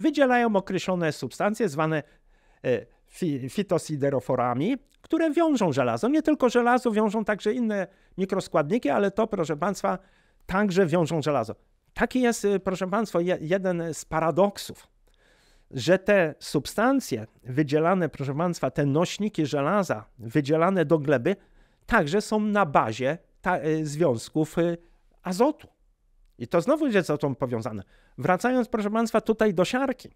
Wydzielają określone substancje zwane e, fitosideroforami, które wiążą żelazo. Nie tylko żelazo, wiążą także inne mikroskładniki, ale to, proszę Państwa, także wiążą żelazo. Taki jest, y, proszę Państwa, jeden z paradoksów, że te substancje wydzielane, proszę Państwa, te nośniki żelaza wydzielane do gleby, także są na bazie ta, y, związków y, azotu. I to znowu jest z tym powiązane. Wracając, proszę Państwa, tutaj do siarki.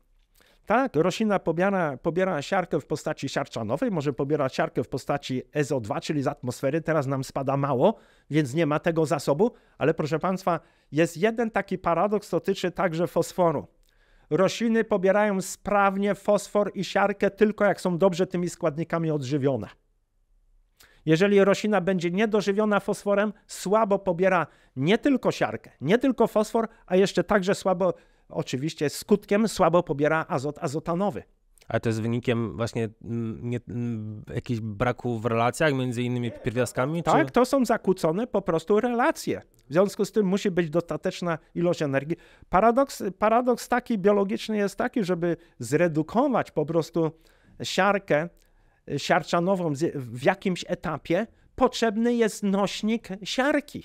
Tak, roślina pobiera, pobiera siarkę w postaci siarczanowej, może pobierać siarkę w postaci SO2, czyli z atmosfery. Teraz nam spada mało, więc nie ma tego zasobu, ale proszę Państwa, jest jeden taki paradoks dotyczy także fosforu. Rośliny pobierają sprawnie fosfor i siarkę tylko jak są dobrze tymi składnikami odżywione. Jeżeli roślina będzie niedożywiona fosforem, słabo pobiera nie tylko siarkę, nie tylko fosfor, a jeszcze także słabo oczywiście skutkiem słabo pobiera azot azotanowy. Ale to jest wynikiem właśnie mm, mm, jakichś braków w relacjach między innymi pierwiastkami? Tak, to są zakłócone po prostu relacje. W związku z tym musi być dostateczna ilość energii. Paradoks, paradoks taki biologiczny jest taki, żeby zredukować po prostu siarkę siarczanową w jakimś etapie, potrzebny jest nośnik siarki.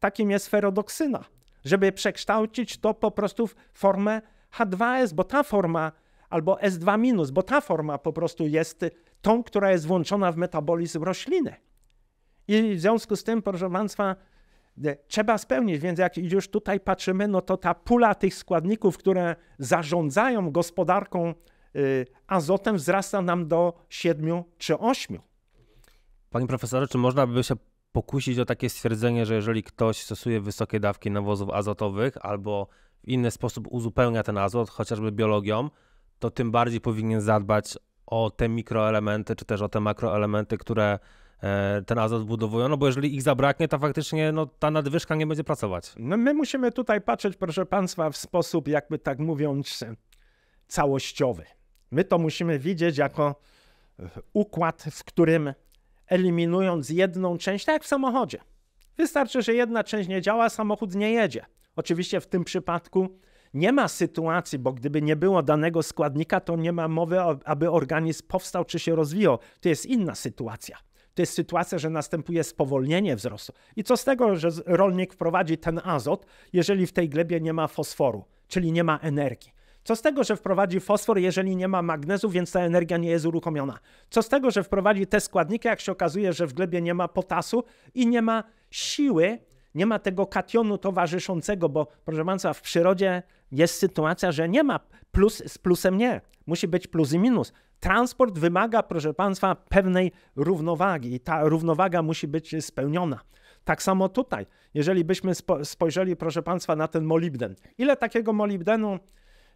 Takim jest ferodoksyna żeby przekształcić to po prostu w formę H2S, bo ta forma albo S2-, bo ta forma po prostu jest tą, która jest włączona w metabolizm rośliny. I w związku z tym, proszę Państwa, e, trzeba spełnić, więc jak już tutaj patrzymy, no to ta pula tych składników, które zarządzają gospodarką e, azotem wzrasta nam do 7 czy 8. Panie profesorze, czy można by się pokusić o takie stwierdzenie, że jeżeli ktoś stosuje wysokie dawki nawozów azotowych albo w inny sposób uzupełnia ten azot, chociażby biologią, to tym bardziej powinien zadbać o te mikroelementy, czy też o te makroelementy, które e, ten azot budowują, no bo jeżeli ich zabraknie, to faktycznie no, ta nadwyżka nie będzie pracować. No my musimy tutaj patrzeć, proszę Państwa, w sposób, jakby tak mówiąc, całościowy. My to musimy widzieć jako układ, w którym eliminując jedną część, tak jak w samochodzie. Wystarczy, że jedna część nie działa, samochód nie jedzie. Oczywiście w tym przypadku nie ma sytuacji, bo gdyby nie było danego składnika, to nie ma mowy, aby organizm powstał czy się rozwijał. To jest inna sytuacja. To jest sytuacja, że następuje spowolnienie wzrostu. I co z tego, że rolnik wprowadzi ten azot, jeżeli w tej glebie nie ma fosforu, czyli nie ma energii? Co z tego, że wprowadzi fosfor, jeżeli nie ma magnezu, więc ta energia nie jest uruchomiona? Co z tego, że wprowadzi te składniki, jak się okazuje, że w glebie nie ma potasu i nie ma siły, nie ma tego kationu towarzyszącego, bo proszę Państwa, w przyrodzie jest sytuacja, że nie ma plus z plusem nie. Musi być plus i minus. Transport wymaga, proszę Państwa, pewnej równowagi i ta równowaga musi być spełniona. Tak samo tutaj, jeżeli byśmy spojrzeli, proszę Państwa, na ten molibden. Ile takiego molibdenu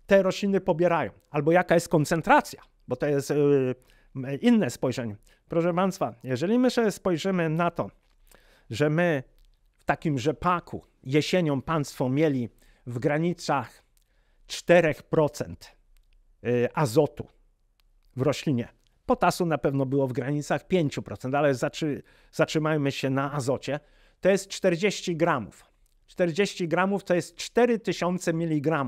te rośliny pobierają, albo jaka jest koncentracja, bo to jest y, inne spojrzenie. Proszę Państwa, jeżeli my sobie spojrzymy na to, że my w takim rzepaku jesienią Państwo mieli w granicach 4% y, azotu w roślinie, potasu na pewno było w granicach 5%, ale zatrzymajmy się na azocie, to jest 40 gramów. 40 gramów to jest 4000 mg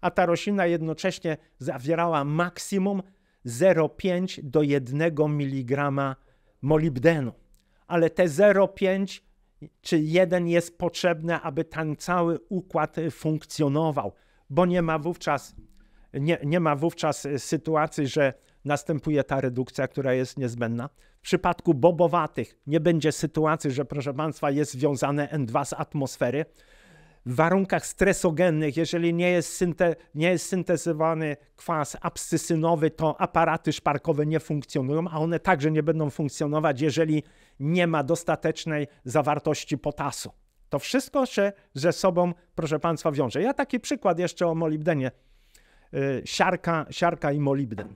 a ta roślina jednocześnie zawierała maksimum 0,5 do 1 mg molibdenu. Ale te 0,5 czy 1 jest potrzebne, aby ten cały układ funkcjonował, bo nie ma wówczas, nie, nie ma wówczas sytuacji, że następuje ta redukcja, która jest niezbędna. W przypadku bobowatych nie będzie sytuacji, że proszę Państwa jest związane N2 z atmosfery, w warunkach stresogennych, jeżeli nie jest, synte- nie jest syntezowany kwas abscysynowy, to aparaty szparkowe nie funkcjonują, a one także nie będą funkcjonować, jeżeli nie ma dostatecznej zawartości potasu. To wszystko się ze sobą, proszę Państwa, wiąże. Ja taki przykład jeszcze o molibdenie. Y, siarka, siarka i molibden.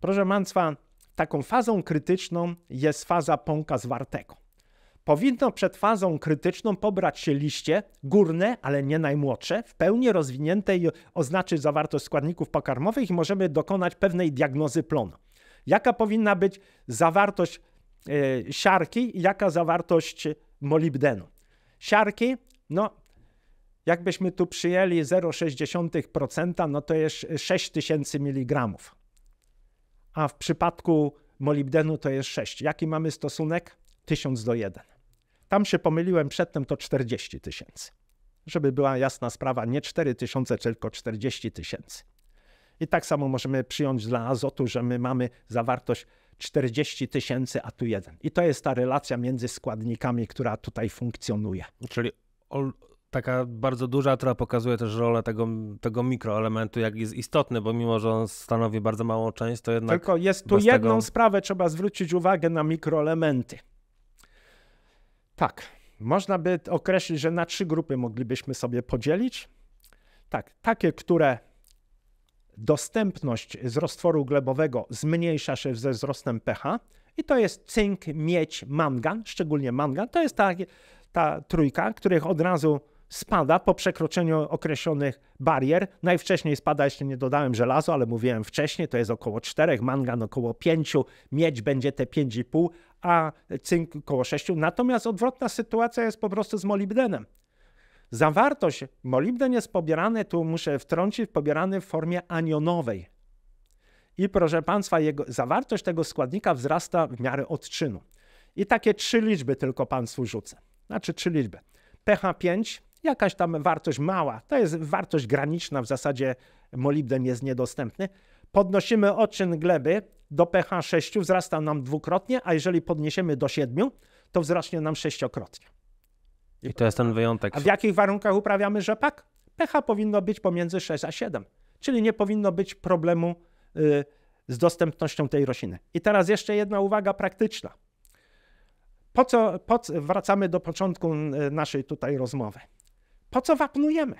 Proszę Państwa, taką fazą krytyczną jest faza pąka zwartego. Powinno przed fazą krytyczną pobrać się liście, górne, ale nie najmłodsze, w pełni rozwiniętej oznaczy zawartość składników pokarmowych i możemy dokonać pewnej diagnozy plonu. Jaka powinna być zawartość e, siarki i jaka zawartość molibdenu? Siarki, no jakbyśmy tu przyjęli 0,6%, no to jest 6000 mg. A w przypadku molibdenu to jest 6. Jaki mamy stosunek? 1000 do 1. Tam się pomyliłem, przedtem to 40 tysięcy. Żeby była jasna sprawa, nie 4 tysiące, tylko 40 tysięcy. I tak samo możemy przyjąć dla azotu, że my mamy zawartość 40 tysięcy, a tu jeden. I to jest ta relacja między składnikami, która tutaj funkcjonuje. Czyli ol, taka bardzo duża, która pokazuje też rolę tego, tego mikroelementu, jak jest istotny, bo mimo, że on stanowi bardzo małą część, to jednak... Tylko jest tu jedną tego... sprawę, trzeba zwrócić uwagę na mikroelementy. Tak, można by określić, że na trzy grupy moglibyśmy sobie podzielić. Tak, takie, które dostępność z roztworu glebowego zmniejsza się ze wzrostem pH i to jest cynk, miedź, mangan, szczególnie mangan. To jest ta, ta trójka, których od razu spada po przekroczeniu określonych barier. Najwcześniej spada, jeszcze nie dodałem żelazo, ale mówiłem wcześniej, to jest około 4, mangan około 5, miedź będzie te pół a cynk około 6. Natomiast odwrotna sytuacja jest po prostu z molibdenem. Zawartość, molibden jest pobierany, tu muszę wtrącić, pobierany w formie anionowej. I proszę Państwa, jego, zawartość tego składnika wzrasta w miarę odczynu. I takie trzy liczby tylko Państwu rzucę. Znaczy trzy liczby. pH 5, jakaś tam wartość mała, to jest wartość graniczna, w zasadzie molibden jest niedostępny podnosimy odczyn gleby do pH 6, wzrasta nam dwukrotnie, a jeżeli podniesiemy do 7, to wzrośnie nam sześciokrotnie. I to jest ten wyjątek. A w jakich warunkach uprawiamy rzepak? pH powinno być pomiędzy 6 a 7, czyli nie powinno być problemu y, z dostępnością tej rośliny. I teraz jeszcze jedna uwaga praktyczna. Po co, po, wracamy do początku y, naszej tutaj rozmowy. Po co wapnujemy?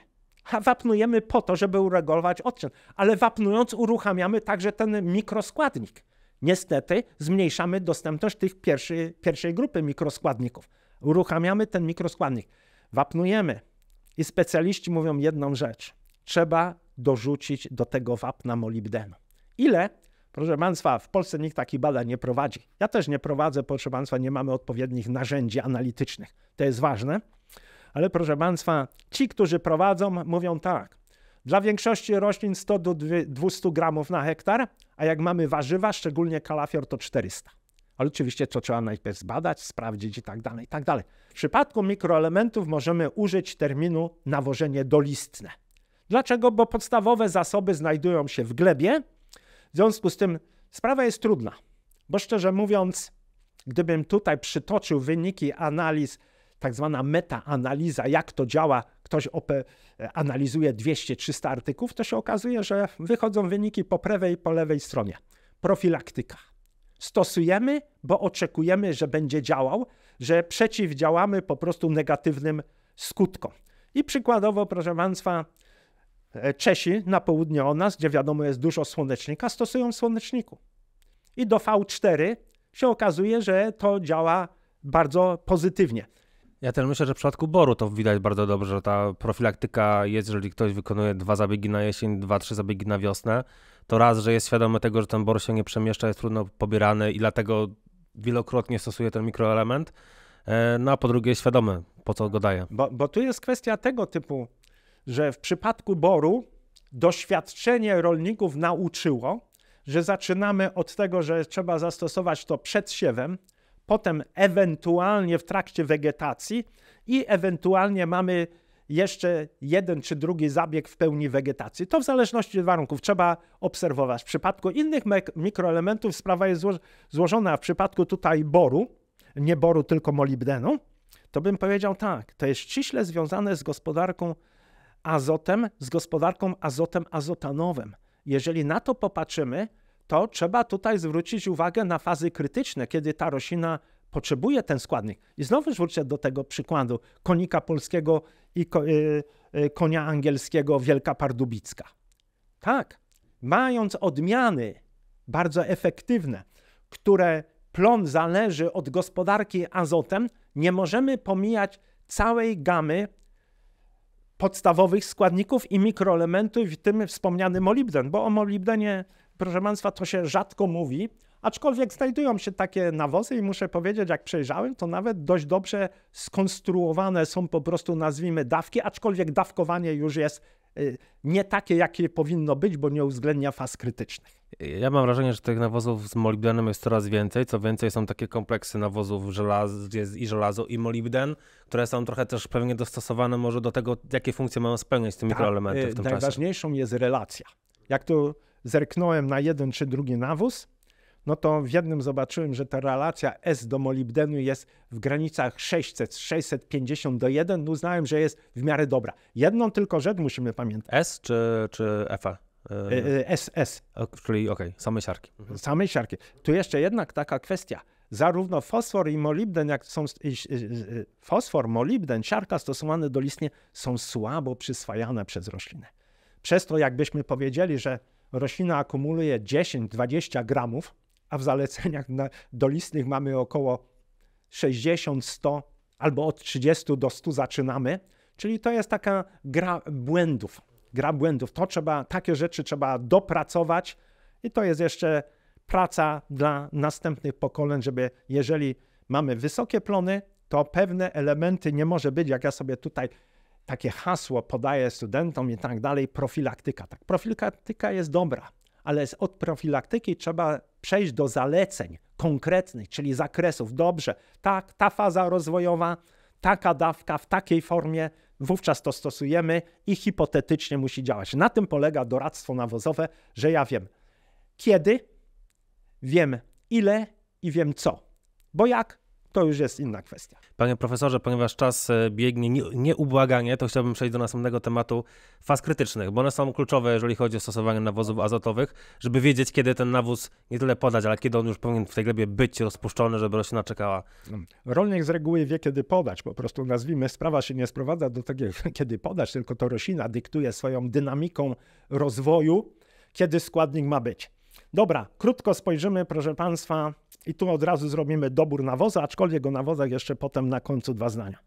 wapnujemy po to, żeby uregulować odczyn, ale wapnując uruchamiamy także ten mikroskładnik. Niestety zmniejszamy dostępność tych pierwszy, pierwszej grupy mikroskładników. Uruchamiamy ten mikroskładnik, wapnujemy i specjaliści mówią jedną rzecz. Trzeba dorzucić do tego wapna molibdenu. Ile? Proszę Państwa, w Polsce nikt takich badań nie prowadzi. Ja też nie prowadzę, proszę Państwa, nie mamy odpowiednich narzędzi analitycznych. To jest ważne. Ale proszę Państwa, ci, którzy prowadzą, mówią tak. Dla większości roślin 100 do 200 gramów na hektar, a jak mamy warzywa, szczególnie kalafior, to 400. Ale oczywiście to trzeba najpierw zbadać, sprawdzić i tak dalej, i tak dalej. W przypadku mikroelementów możemy użyć terminu nawożenie dolistne. Dlaczego? Bo podstawowe zasoby znajdują się w glebie. W związku z tym sprawa jest trudna, bo szczerze mówiąc, gdybym tutaj przytoczył wyniki analiz tak zwana metaanaliza, jak to działa, ktoś analizuje 200-300 artykułów, to się okazuje, że wychodzą wyniki po prawej i po lewej stronie. Profilaktyka. Stosujemy, bo oczekujemy, że będzie działał, że przeciwdziałamy po prostu negatywnym skutkom. I przykładowo, proszę Państwa, e, Czesi na południe od nas, gdzie wiadomo jest dużo słonecznika, stosują słoneczniku. I do V4 się okazuje, że to działa bardzo pozytywnie. Ja też myślę, że w przypadku boru to widać bardzo dobrze, że ta profilaktyka jest, jeżeli ktoś wykonuje dwa zabiegi na jesień, dwa, trzy zabiegi na wiosnę, to raz, że jest świadomy tego, że ten bor się nie przemieszcza, jest trudno pobierany i dlatego wielokrotnie stosuje ten mikroelement, e, no a po drugie jest świadomy, po co go daje. Bo, bo tu jest kwestia tego typu, że w przypadku boru doświadczenie rolników nauczyło, że zaczynamy od tego, że trzeba zastosować to przed siewem, potem ewentualnie w trakcie wegetacji i ewentualnie mamy jeszcze jeden czy drugi zabieg w pełni wegetacji. To w zależności od warunków trzeba obserwować. W przypadku innych mikroelementów sprawa jest złożona, złożona. W przypadku tutaj boru, nie boru, tylko molibdenu, to bym powiedział tak, to jest ściśle związane z gospodarką azotem, z gospodarką azotem azotanowym. Jeżeli na to popatrzymy, to trzeba tutaj zwrócić uwagę na fazy krytyczne, kiedy ta roślina potrzebuje ten składnik. I znowu wrócę do tego przykładu konika polskiego i y, y, konia angielskiego Wielka Pardubicka. Tak, mając odmiany bardzo efektywne, które plon zależy od gospodarki azotem, nie możemy pomijać całej gamy podstawowych składników i mikroelementów, w tym wspomniany molibden, bo o molibdenie proszę Państwa, to się rzadko mówi, aczkolwiek znajdują się takie nawozy i muszę powiedzieć, jak przejrzałem, to nawet dość dobrze skonstruowane są po prostu, nazwijmy, dawki, aczkolwiek dawkowanie już jest y, nie takie, jakie powinno być, bo nie uwzględnia faz krytycznych. Ja mam wrażenie, że tych nawozów z molibdenem jest coraz więcej. Co więcej, są takie kompleksy nawozów żelaz, jest i żelazo, i molibden, które są trochę też pewnie dostosowane może do tego, jakie funkcje mają spełniać te Ta, mikroelementy w y, tym najważniejszą czasie. Najważniejszą jest relacja. Jak tu zerknąłem na jeden czy drugi nawóz, no to w jednym zobaczyłem, że ta relacja S do molibdenu jest w granicach 600, 650 do 1. No Uznałem, że jest w miarę dobra. Jedną tylko rzecz musimy pamiętać. S czy, czy e, e, e, S SS. Czyli okej, okay, same siarki. Mhm. Same siarki. Tu jeszcze jednak taka kwestia. Zarówno fosfor i molibden, jak są. Fosfor, molibden, siarka stosowane do listnie są słabo przyswajane przez rośliny. Przez to, jakbyśmy powiedzieli, że roślina akumuluje 10-20 gramów, a w zaleceniach na, dolistnych mamy około 60, 100 albo od 30 do 100 zaczynamy, czyli to jest taka gra błędów. Gra błędów. To trzeba, takie rzeczy trzeba dopracować i to jest jeszcze praca dla następnych pokoleń, żeby jeżeli mamy wysokie plony, to pewne elementy nie może być, jak ja sobie tutaj takie hasło podaję studentom i tak dalej, profilaktyka. Tak, profilaktyka jest dobra, ale od profilaktyki trzeba przejść do zaleceń konkretnych, czyli zakresów. Dobrze, tak, ta faza rozwojowa, taka dawka w takiej formie, wówczas to stosujemy i hipotetycznie musi działać. Na tym polega doradztwo nawozowe, że ja wiem kiedy, wiem ile i wiem co. Bo jak to już jest inna kwestia. Panie profesorze, ponieważ czas e, biegnie nieubłaganie, to chciałbym przejść do następnego tematu faz krytycznych, bo one są kluczowe, jeżeli chodzi o stosowanie nawozów azotowych, żeby wiedzieć, kiedy ten nawóz nie tyle podać, ale kiedy on już powinien w tej glebie być rozpuszczony, żeby roślina czekała. Mm. Rolnik z reguły wie, kiedy podać, po prostu nazwijmy, sprawa się nie sprowadza do tego, kiedy podać, tylko to roślina dyktuje swoją dynamiką rozwoju, kiedy składnik ma być. Dobra, krótko spojrzymy, proszę Państwa, i tu od razu zrobimy dobór nawozu, aczkolwiek o nawozach jeszcze potem na końcu dwa zdania.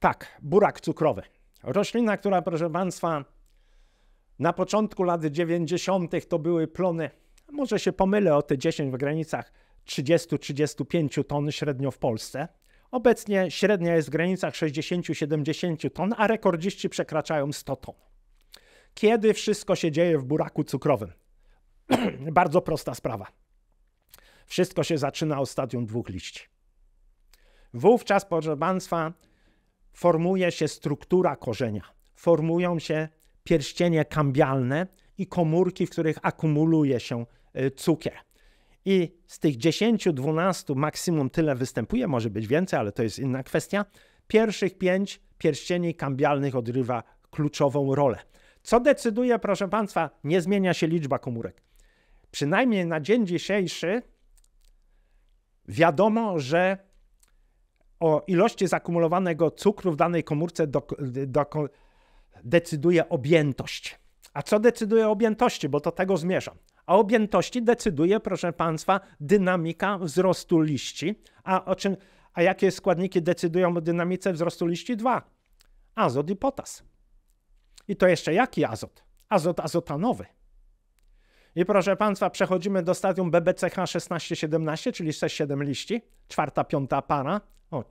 Tak, burak cukrowy. Roślina, która, proszę Państwa, na początku lat 90. to były plony, może się pomylę o te 10 w granicach 30-35 ton średnio w Polsce. Obecnie średnia jest w granicach 60-70 ton, a rekordziści przekraczają 100 ton. Kiedy wszystko się dzieje w buraku cukrowym? Bardzo prosta sprawa. Wszystko się zaczyna od stadium dwóch liści. Wówczas, proszę Państwa, formuje się struktura korzenia, formują się pierścienie kambialne i komórki, w których akumuluje się y, cukier. I z tych 10-12 maksimum tyle występuje, może być więcej, ale to jest inna kwestia. Pierwszych 5 pierścieni kambialnych odrywa kluczową rolę. Co decyduje, proszę Państwa, nie zmienia się liczba komórek przynajmniej na dzień dzisiejszy, wiadomo, że o ilości zakumulowanego cukru w danej komórce do, do, decyduje objętość. A co decyduje o objętości? Bo do tego zmierzam. A objętości decyduje, proszę Państwa, dynamika wzrostu liści. A, o czym, a jakie składniki decydują o dynamice wzrostu liści? Dwa. Azot i potas. I to jeszcze jaki azot? Azot azotanowy. I proszę Państwa, przechodzimy do stadium BBCH 16-17, czyli 6-7 liści, czwarta, piąta para, o,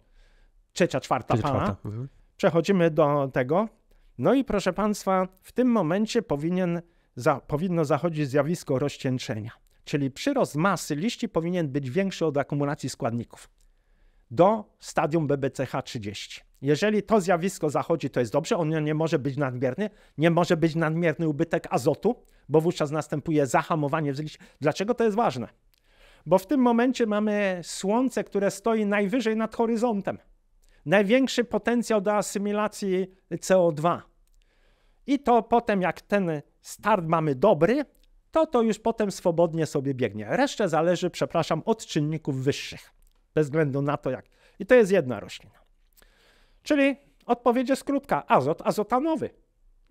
trzecia, czwarta trzecia, Czwarta. Mhm. Przechodzimy do tego. No i proszę Państwa, w tym momencie powinien, za, powinno zachodzić zjawisko rozcieńczenia, czyli przyrost masy liści powinien być większy od akumulacji składników do stadium BBCH30. Jeżeli to zjawisko zachodzi, to jest dobrze, on nie może być nadmierny, nie może być nadmierny ubytek azotu, bo wówczas następuje zahamowanie wzgliście. Dlaczego to jest ważne? Bo w tym momencie mamy słońce, które stoi najwyżej nad horyzontem. Największy potencjał do asymilacji CO2. I to potem, jak ten start mamy dobry, to to już potem swobodnie sobie biegnie. Reszta zależy, przepraszam, od czynników wyższych bez względu na to jak. I to jest jedna roślina. Czyli odpowiedź jest krótka. Azot azotanowy.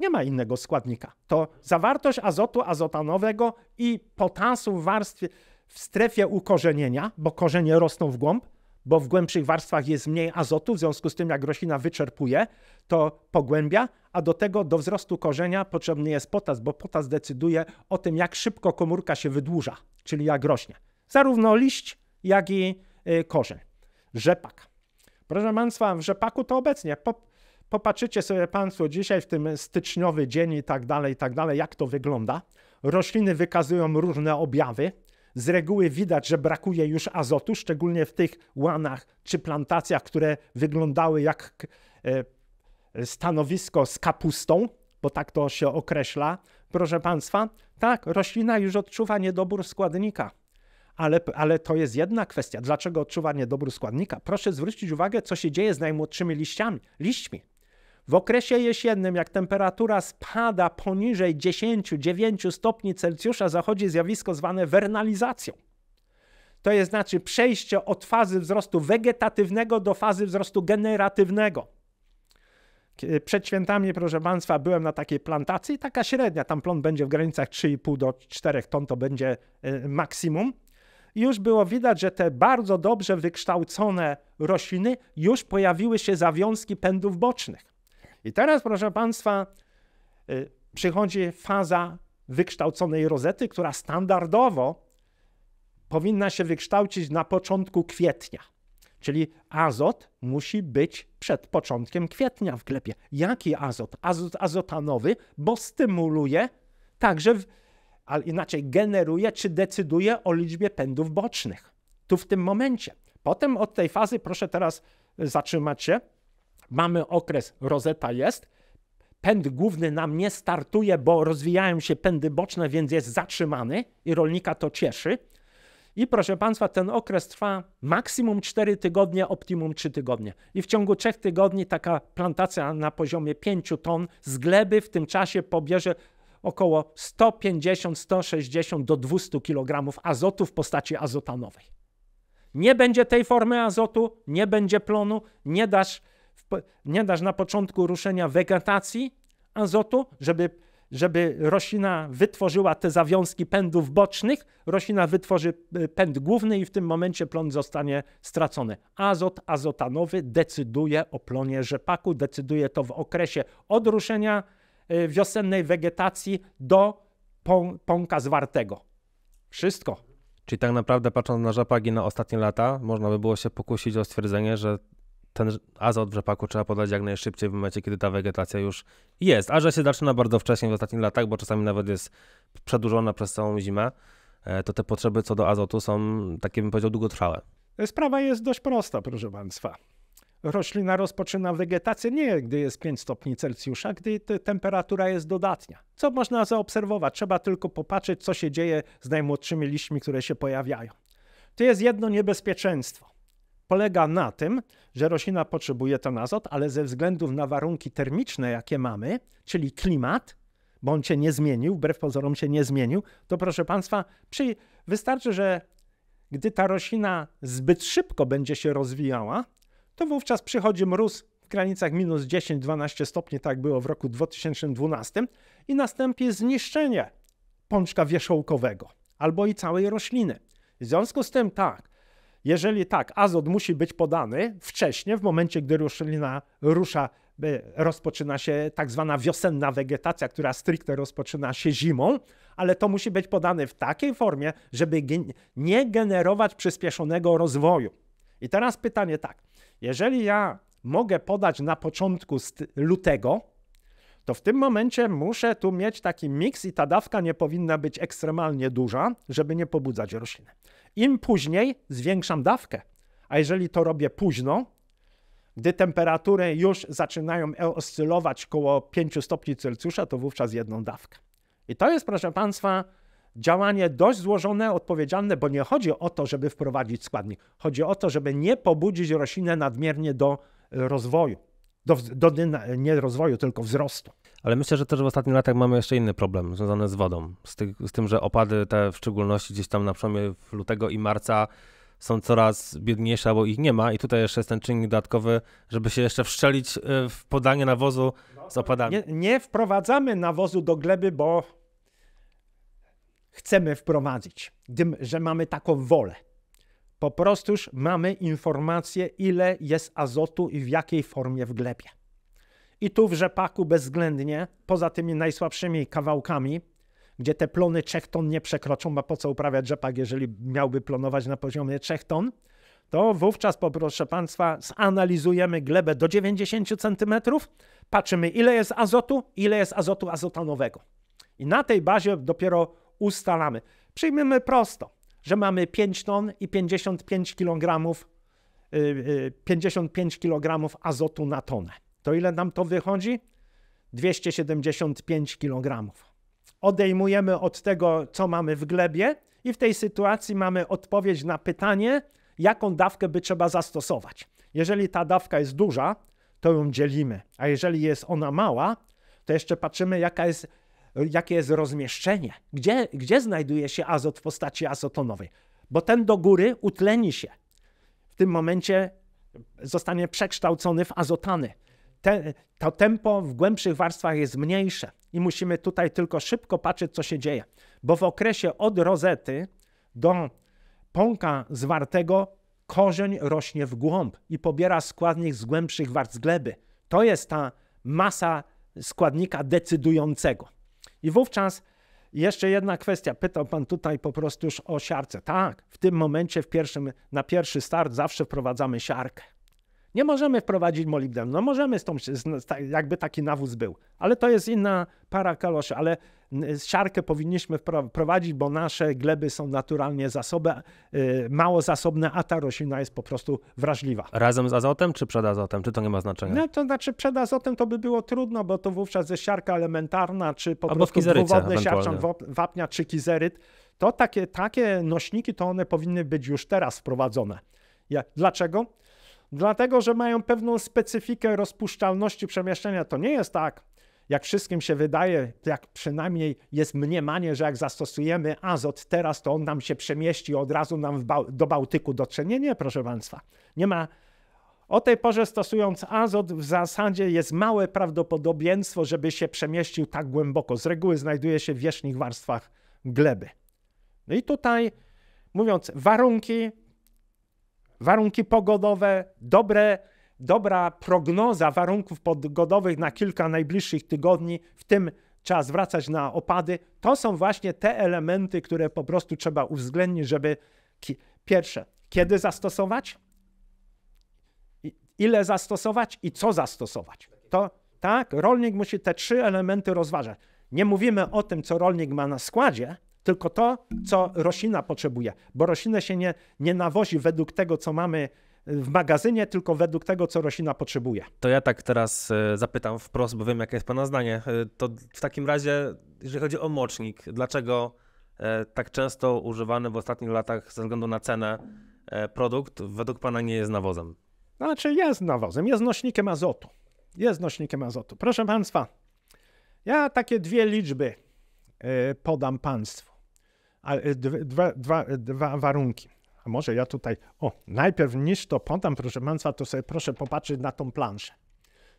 Nie ma innego składnika. To zawartość azotu azotanowego i potasu w warstwie, w strefie ukorzenienia, bo korzenie rosną w głąb, bo w głębszych warstwach jest mniej azotu, w związku z tym jak roślina wyczerpuje, to pogłębia, a do tego do wzrostu korzenia potrzebny jest potas, bo potas decyduje o tym, jak szybko komórka się wydłuża, czyli jak rośnie. Zarówno liść, jak i Y, korzeń. Rzepak. Proszę Państwa, w rzepaku to obecnie. Popatrzycie sobie Państwo dzisiaj w tym styczniowy dzień i tak dalej, i tak dalej, jak to wygląda. Rośliny wykazują różne objawy. Z reguły widać, że brakuje już azotu, szczególnie w tych łanach czy plantacjach, które wyglądały jak e, stanowisko z kapustą, bo tak to się określa. Proszę Państwa, tak, roślina już odczuwa niedobór składnika ale, ale to jest jedna kwestia. Dlaczego odczuwa niedobór składnika? Proszę zwrócić uwagę, co się dzieje z najmłodszymi liściami, liśćmi. W okresie jesiennym, jak temperatura spada poniżej 10-9 stopni Celsjusza, zachodzi zjawisko zwane wernalizacją. To jest znaczy przejście od fazy wzrostu wegetatywnego do fazy wzrostu generatywnego. Przed świętami, proszę Państwa, byłem na takiej plantacji, taka średnia, tam plon będzie w granicach 3,5 do 4 ton, to będzie e, maksimum już było widać, że te bardzo dobrze wykształcone rośliny już pojawiły się zawiązki pędów bocznych. I teraz, proszę Państwa, y, przychodzi faza wykształconej rozety, która standardowo powinna się wykształcić na początku kwietnia. Czyli azot musi być przed początkiem kwietnia w glebie. Jaki azot? Azot azotanowy, bo stymuluje także w ale inaczej generuje czy decyduje o liczbie pędów bocznych. Tu w tym momencie. Potem od tej fazy, proszę teraz y, zatrzymać się, mamy okres rozeta jest, pęd główny nam nie startuje, bo rozwijają się pędy boczne, więc jest zatrzymany i rolnika to cieszy. I proszę Państwa, ten okres trwa maksimum 4 tygodnie, optimum 3 tygodnie. I w ciągu 3 tygodni taka plantacja na poziomie 5 ton z gleby w tym czasie pobierze około 150, 160 do 200 kg azotu w postaci azotanowej. Nie będzie tej formy azotu, nie będzie plonu, nie dasz, nie dasz na początku ruszenia wegetacji azotu, żeby, żeby roślina wytworzyła te zawiązki pędów bocznych, roślina wytworzy y, pęd główny i w tym momencie plon zostanie stracony. Azot azotanowy decyduje o plonie rzepaku, decyduje to w okresie od ruszenia Y, wiosennej wegetacji do pąka zwartego. Wszystko. Czyli tak naprawdę patrząc na i na ostatnie lata, można by było się pokusić o stwierdzenie, że ten azot w rzepaku trzeba podać jak najszybciej w momencie, kiedy ta wegetacja już jest. A że się zaczyna bardzo wcześnie w ostatnich latach, bo czasami nawet jest przedłużona przez całą zimę, e, to te potrzeby co do azotu są, takie bym powiedział, długotrwałe. Sprawa jest dość prosta, proszę Państwa roślina rozpoczyna wegetację nie gdy jest 5 stopni Celsjusza, gdy temperatura jest dodatnia. Co można zaobserwować? Trzeba tylko popatrzeć, co się dzieje z najmłodszymi liśćmi, które się pojawiają. To jest jedno niebezpieczeństwo. Polega na tym, że roślina potrzebuje ten azot, ale ze względów na warunki termiczne, jakie mamy, czyli klimat, bo on się nie zmienił, wbrew pozorom się nie zmienił, to proszę Państwa, przy... wystarczy, że gdy ta roślina zbyt szybko będzie się rozwijała, to wówczas przychodzi mróz w granicach minus 10-12 stopni, tak było w roku 2012, i następuje zniszczenie pączka wierzchołkowego albo i całej rośliny. W związku z tym tak, jeżeli tak, azot musi być podany wcześniej, w momencie, gdy roślina rusza, rozpoczyna się tak zwana wiosenna wegetacja, która stricte rozpoczyna się zimą, ale to musi być podane w takiej formie, żeby nie generować przyspieszonego rozwoju. I teraz pytanie tak, jeżeli ja mogę podać na początku lutego, to w tym momencie muszę tu mieć taki miks i ta dawka nie powinna być ekstremalnie duża, żeby nie pobudzać rośliny. Im później zwiększam dawkę, a jeżeli to robię późno, gdy temperatury już zaczynają e- oscylować koło 5 stopni Celsjusza, to wówczas jedną dawkę. I to jest, proszę Państwa, działanie dość złożone, odpowiedzialne, bo nie chodzi o to, żeby wprowadzić składnik. Chodzi o to, żeby nie pobudzić roślinę nadmiernie do rozwoju. Do, do, nie rozwoju, tylko wzrostu. Ale myślę, że też w ostatnich latach mamy jeszcze inny problem związany z wodą. Z, ty, z tym, że opady te w szczególności gdzieś tam na w lutego i marca są coraz biedniejsze, bo ich nie ma i tutaj jeszcze jest ten czynnik dodatkowy, żeby się jeszcze wszczelić e, w podanie nawozu z opadami. Nie, nie wprowadzamy nawozu do gleby, bo chcemy wprowadzić, tym, że mamy taką wolę. Po prostuż mamy informację, ile jest azotu i w jakiej formie w glebie. I tu w rzepaku bezwzględnie, poza tymi najsłabszymi kawałkami, gdzie te plony 3 ton nie przekroczą, bo po co uprawiać rzepak, jeżeli miałby plonować na poziomie 3 ton, to wówczas, poproszę Państwa, zanalizujemy glebę do 90 cm, patrzymy ile jest azotu, ile jest azotu azotanowego. I na tej bazie dopiero ustalamy. Przyjmiemy prosto, że mamy 5 ton i 55 kg, 55 kg azotu na tonę. To ile nam to wychodzi? 275 kg. Odejmujemy od tego, co mamy w glebie, i w tej sytuacji mamy odpowiedź na pytanie, jaką dawkę by trzeba zastosować. Jeżeli ta dawka jest duża, to ją dzielimy, a jeżeli jest ona mała, to jeszcze patrzymy, jaka jest jakie jest rozmieszczenie, gdzie, gdzie znajduje się azot w postaci azotonowej, bo ten do góry utleni się. W tym momencie zostanie przekształcony w azotany. Te, to tempo w głębszych warstwach jest mniejsze i musimy tutaj tylko szybko patrzeć, co się dzieje, bo w okresie od rozety do pąka zwartego korzeń rośnie w głąb i pobiera składnik z głębszych warstw gleby. To jest ta masa składnika decydującego. I wówczas jeszcze jedna kwestia. Pytał pan tutaj po prostu już o siarce. Tak, w tym momencie w pierwszym, na pierwszy start zawsze wprowadzamy siarkę. Nie możemy wprowadzić molibdenu. No możemy, z tą, jakby taki nawóz był, ale to jest inna para kaloszy, ale siarkę powinniśmy wprowadzić, bo nasze gleby są naturalnie zasobne, y, mało zasobne, a ta roślina jest po prostu wrażliwa. Razem z azotem czy przed azotem? Czy to nie ma znaczenia? No to znaczy przed azotem to by było trudno, bo to wówczas ze siarka elementarna, czy po Albo prostu dwuwodny siarczan wapnia, czy kizeryt, to takie, takie nośniki, to one powinny być już teraz wprowadzone. Ja, dlaczego? dlatego że mają pewną specyfikę rozpuszczalności przemieszczenia. To nie jest tak, jak wszystkim się wydaje, jak przynajmniej jest mniemanie, że jak zastosujemy azot teraz, to on nam się przemieści od razu nam do Bałtyku dotrze. Nie, nie, proszę Państwa. Nie ma. O tej porze stosując azot, w zasadzie jest małe prawdopodobieństwo, żeby się przemieścił tak głęboko. Z reguły znajduje się w wierzchnich warstwach gleby. No i tutaj, mówiąc warunki, warunki pogodowe, dobre, dobra prognoza warunków pogodowych na kilka najbliższych tygodni, w tym trzeba zwracać na opady. To są właśnie te elementy, które po prostu trzeba uwzględnić, żeby pierwsze, kiedy zastosować, ile zastosować i co zastosować. To tak, rolnik musi te trzy elementy rozważać. Nie mówimy o tym, co rolnik ma na składzie, tylko to, co roślina potrzebuje, bo roślinę się nie, nie nawozi według tego, co mamy w magazynie, tylko według tego, co roślina potrzebuje. To ja tak teraz e, zapytam wprost, bo wiem, jakie jest Pana zdanie. E, to w takim razie, jeżeli chodzi o mocznik, dlaczego e, tak często używany w ostatnich latach ze względu na cenę produkt według Pana nie jest nawozem? Znaczy jest nawozem, jest nośnikiem azotu. Jest nośnikiem azotu. Proszę Państwa, ja takie dwie liczby podam Państwu. E, dwa, dwa, e, dwa warunki. A może ja tutaj, o, najpierw niż to podam, proszę Państwa, to sobie proszę popatrzeć na tą planszę.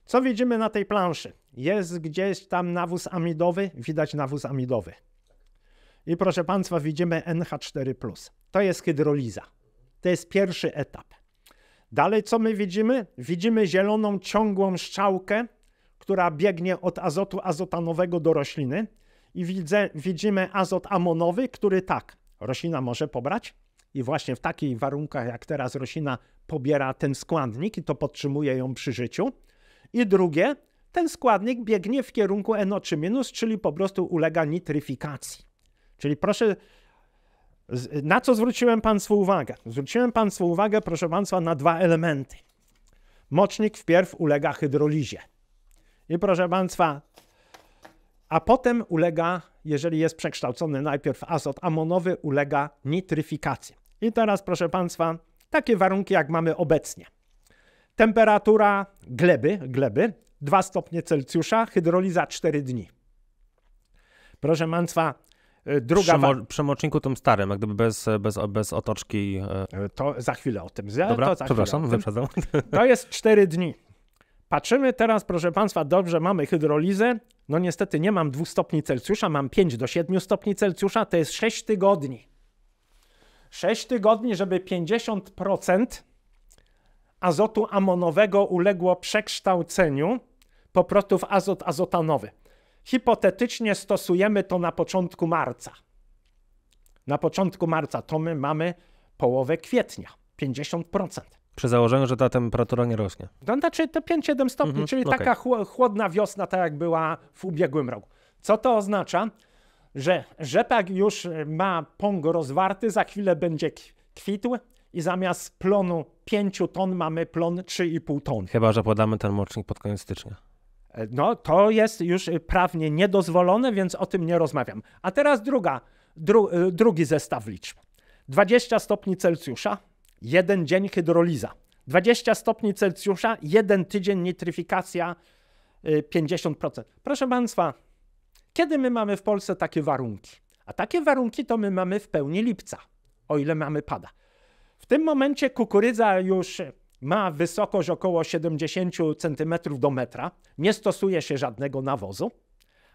Co widzimy na tej planszy? Jest gdzieś tam nawóz amidowy, widać nawóz amidowy. I proszę Państwa, widzimy NH4+. To jest hydroliza. To jest pierwszy etap. Dalej co my widzimy? Widzimy zieloną ciągłą strzałkę, która biegnie od azotu azotanowego do rośliny i widzę, widzimy azot amonowy, który tak, roślina może pobrać i właśnie w takich warunkach jak teraz roślina pobiera ten składnik i to podtrzymuje ją przy życiu. I drugie, ten składnik biegnie w kierunku NO3-, czyli po prostu ulega nitryfikacji. Czyli proszę, na co zwróciłem Państwu uwagę? Zwróciłem Państwu uwagę, proszę Państwa, na dwa elementy. Mocznik wpierw ulega hydrolizie. I proszę Państwa, a potem ulega, jeżeli jest przekształcony najpierw azot amonowy, ulega nitryfikacji. I teraz, proszę Państwa, takie warunki, jak mamy obecnie. Temperatura gleby, gleby 2 stopnie Celsjusza, hydroliza 4 dni. Proszę Państwa, e, druga... Przemo przemoczniku tym starym, jak gdyby bez, bez, bez otoczki... E, e, to za chwilę o tym. Dobra, to za przepraszam, wyprzedzam. To jest 4 dni. Patrzymy teraz, proszę Państwa, dobrze, mamy hydrolizę. No niestety nie mam 2 stopni Celsjusza, mam 5 do 7 stopni Celsjusza, to jest 6 tygodni. 6 tygodni, żeby 50% azotu amonowego uległo przekształceniu po prostu w azot azotanowy. Hipotetycznie stosujemy to na początku marca. Na początku marca to my mamy połowę kwietnia, 50%. Przy założeniu, że ta temperatura nie rośnie. No, znaczy to 5-7 stopni, mhm, czyli okay. taka chłodna wiosna, tak jak była w ubiegłym roku. Co to oznacza? Że rzepak już y, ma pąg rozwarty, za chwilę będzie kwitł i zamiast plonu 5 ton mamy plon 3,5 ton. Chyba, że podamy ten mocznik pod koniec stycznia. E, no, to jest już prawnie niedozwolone, więc o tym nie rozmawiam. A teraz druga, dru, y, drugi zestaw liczb. 20 stopni Celsjusza, jeden dzień hydroliza. 20 stopni Celsjusza, jeden tydzień nitryfikacja 50%. Y, proszę Państwa, kiedy my mamy w Polsce takie warunki? A takie warunki to my mamy w pełni lipca, o ile mamy pada. W tym momencie kukurydza już ma wysokość około 70 cm do metra, nie stosuje się żadnego nawozu.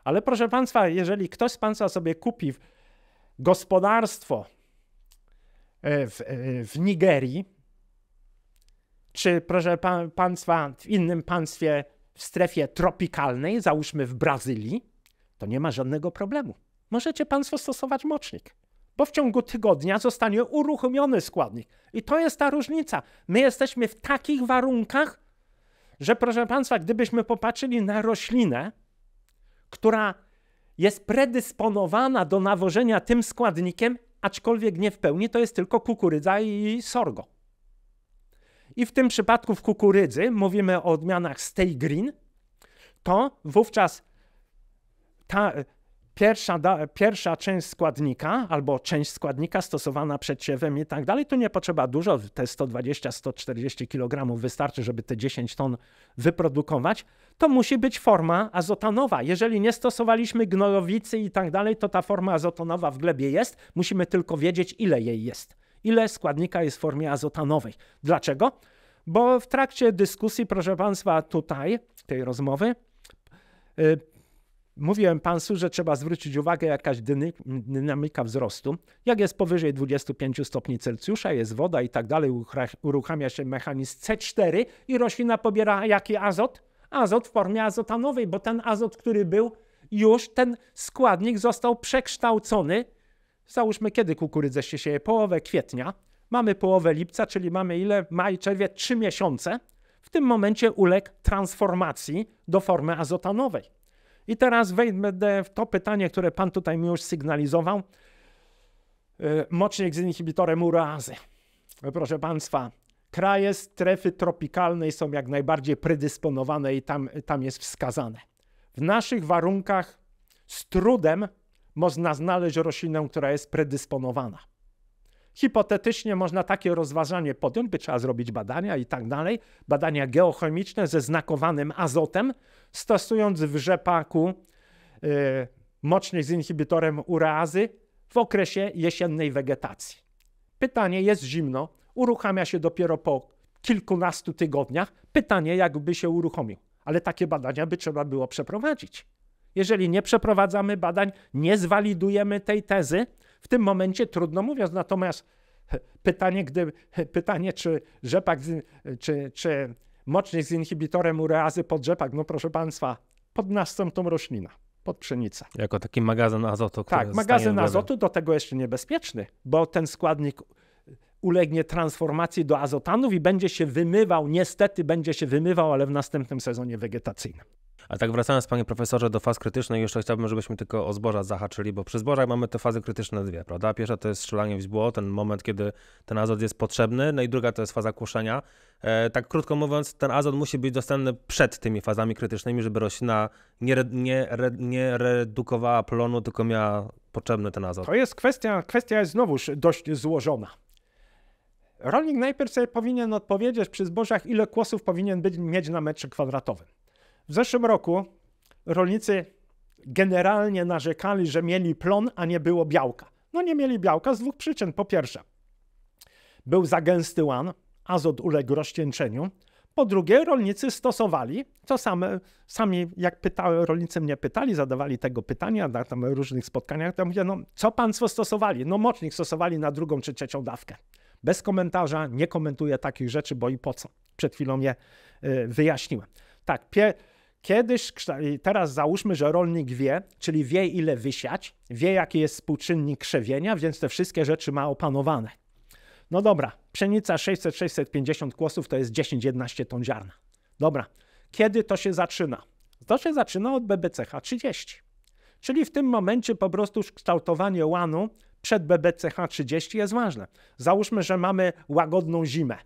Ale proszę Państwa, jeżeli ktoś z Państwa sobie kupi gospodarstwo E, w, e, w Nigerii, czy proszę państwa, w innym państwie w strefie tropikalnej, załóżmy w Brazylii, to nie ma żadnego problemu. Możecie państwo stosować mocznik, bo w ciągu tygodnia zostanie uruchomiony składnik. I to jest ta różnica. My jesteśmy w takich warunkach, że proszę państwa, gdybyśmy popatrzyli na roślinę, która jest predysponowana do nawożenia tym składnikiem, aczkolwiek nie w pełni, to jest tylko kukurydza i sorgo. I w tym przypadku w kukurydzy mówimy o odmianach stay green, to wówczas ta Pierwsza, da, pierwsza część składnika albo część składnika stosowana przed siewem i tak dalej, tu nie potrzeba dużo, te 120-140 kg wystarczy, żeby te 10 ton wyprodukować. To musi być forma azotanowa. Jeżeli nie stosowaliśmy gnojowicy i tak dalej, to ta forma azotanowa w glebie jest. Musimy tylko wiedzieć, ile jej jest. Ile składnika jest w formie azotanowej. Dlaczego? Bo w trakcie dyskusji, proszę Państwa, tutaj, tej rozmowy, y, Mówiłem Pansu, że trzeba zwrócić uwagę jakaś dynamika wzrostu. Jak jest powyżej 25 stopni Celsjusza, jest woda i tak dalej, uruchamia się mechanizm C4 i roślina pobiera jaki azot? Azot w formie azotanowej, bo ten azot, który był, już ten składnik został przekształcony. Załóżmy, kiedy kukurydzę się sieje? Połowę kwietnia. Mamy połowę lipca, czyli mamy ile? Maj, czerwiec, trzy miesiące. W tym momencie uległ transformacji do formy azotanowej. I teraz wejdę w to pytanie, które pan tutaj mi już sygnalizował. Y, mocznik z inhibitorem urazy. Proszę państwa, kraje strefy tropikalnej są jak najbardziej predysponowane i tam, tam jest wskazane. W naszych warunkach z trudem można znaleźć roślinę, która jest predysponowana. Hipotetycznie można takie rozważanie podjąć, by trzeba zrobić badania i tak dalej, badania geochemiczne ze znakowanym azotem, stosując w rzepaku yy, moczny z inhibitorem ureazy w okresie jesiennej wegetacji. Pytanie jest zimno, uruchamia się dopiero po kilkunastu tygodniach. Pytanie, jakby się uruchomił, ale takie badania by trzeba było przeprowadzić. Jeżeli nie przeprowadzamy badań, nie zwalidujemy tej tezy, w tym momencie trudno mówiąc, natomiast pytanie, gdy, pytanie czy rzepak, czy, czy mocznik z inhibitorem ureazy pod rzepak, no proszę Państwa, pod następną roślina, pod pszenicę. Jako taki magazyn azotu. Tak, magazyn azotu do tego jeszcze niebezpieczny, bo ten składnik ulegnie transformacji do azotanów i będzie się wymywał, niestety będzie się wymywał, ale w następnym sezonie wegetacyjnym. A tak wracając, panie profesorze, do faz krytycznych, jeszcze chciałbym, żebyśmy tylko o zbożach zahaczyli, bo przy zbożach mamy te fazy krytyczne dwie, prawda? Pierwsza to jest strzelanie w zbło, ten moment, kiedy ten azot jest potrzebny, no i druga to jest faza kłoszenia. E, tak krótko mówiąc, ten azot musi być dostępny przed tymi fazami krytycznymi, żeby roślina nie, re, nie, re, nie redukowała plonu, tylko miała potrzebny ten azot. To jest kwestia, kwestia jest znowuż dość złożona. Rolnik najpierw sobie powinien odpowiedzieć przy zbożach, ile kłosów powinien być, mieć na metrze kwadratowym. W zeszłym roku rolnicy generalnie narzekali, że mieli plon, a nie było białka. No nie mieli białka z dwóch przyczyn. Po pierwsze, był za gęsty łan, azot uległ rozcieńczeniu. Po drugie, rolnicy stosowali to same, sami jak pytały, rolnicy mnie pytali, zadawali tego pytania na tam różnych spotkaniach, to mówię, no co państwo stosowali? No mocznik stosowali na drugą czy trzecią dawkę. Bez komentarza, nie komentuję takich rzeczy, bo i po co? Przed chwilą je y, wyjaśniłem. Tak, pie, Kiedyś, teraz załóżmy, że rolnik wie, czyli wie ile wysiać, wie jaki jest współczynnik krzewienia, więc te wszystkie rzeczy ma opanowane. No dobra, pszenica 600-650 kłosów to jest 10-11 ton ziarna. Dobra, kiedy to się zaczyna? To się zaczyna od BBCH 30. Czyli w tym momencie po prostu kształtowanie łanu przed BBCH 30 jest ważne. Załóżmy, że mamy łagodną zimę.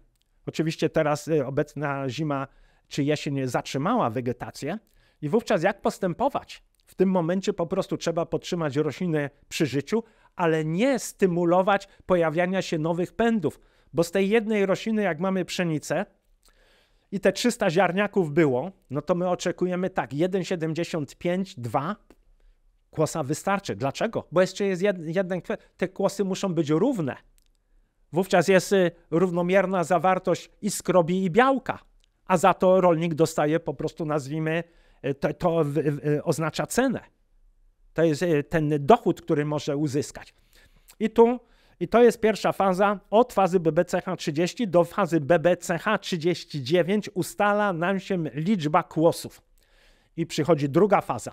Oczywiście teraz y, obecna zima czy jesień zatrzymała wegetację i wówczas jak postępować? W tym momencie po prostu trzeba podtrzymać rośliny przy życiu, ale nie stymulować pojawiania się nowych pędów, bo z tej jednej rośliny, jak mamy pszenicę i te 300 ziarniaków było, no to my oczekujemy tak, 1,75, 2 kłosa wystarczy. Dlaczego? Bo jeszcze jest jed, jeden, te kłosy muszą być równe. Wówczas jest y, równomierna zawartość i skrobi i białka a za to rolnik dostaje po prostu, nazwijmy, e, to, to w, w, e, oznacza cenę. To jest e, ten dochód, który może uzyskać. I tu, i to jest pierwsza faza, od fazy BBCH30 do fazy BBCH39 ustala nam się liczba kłosów. I przychodzi druga faza.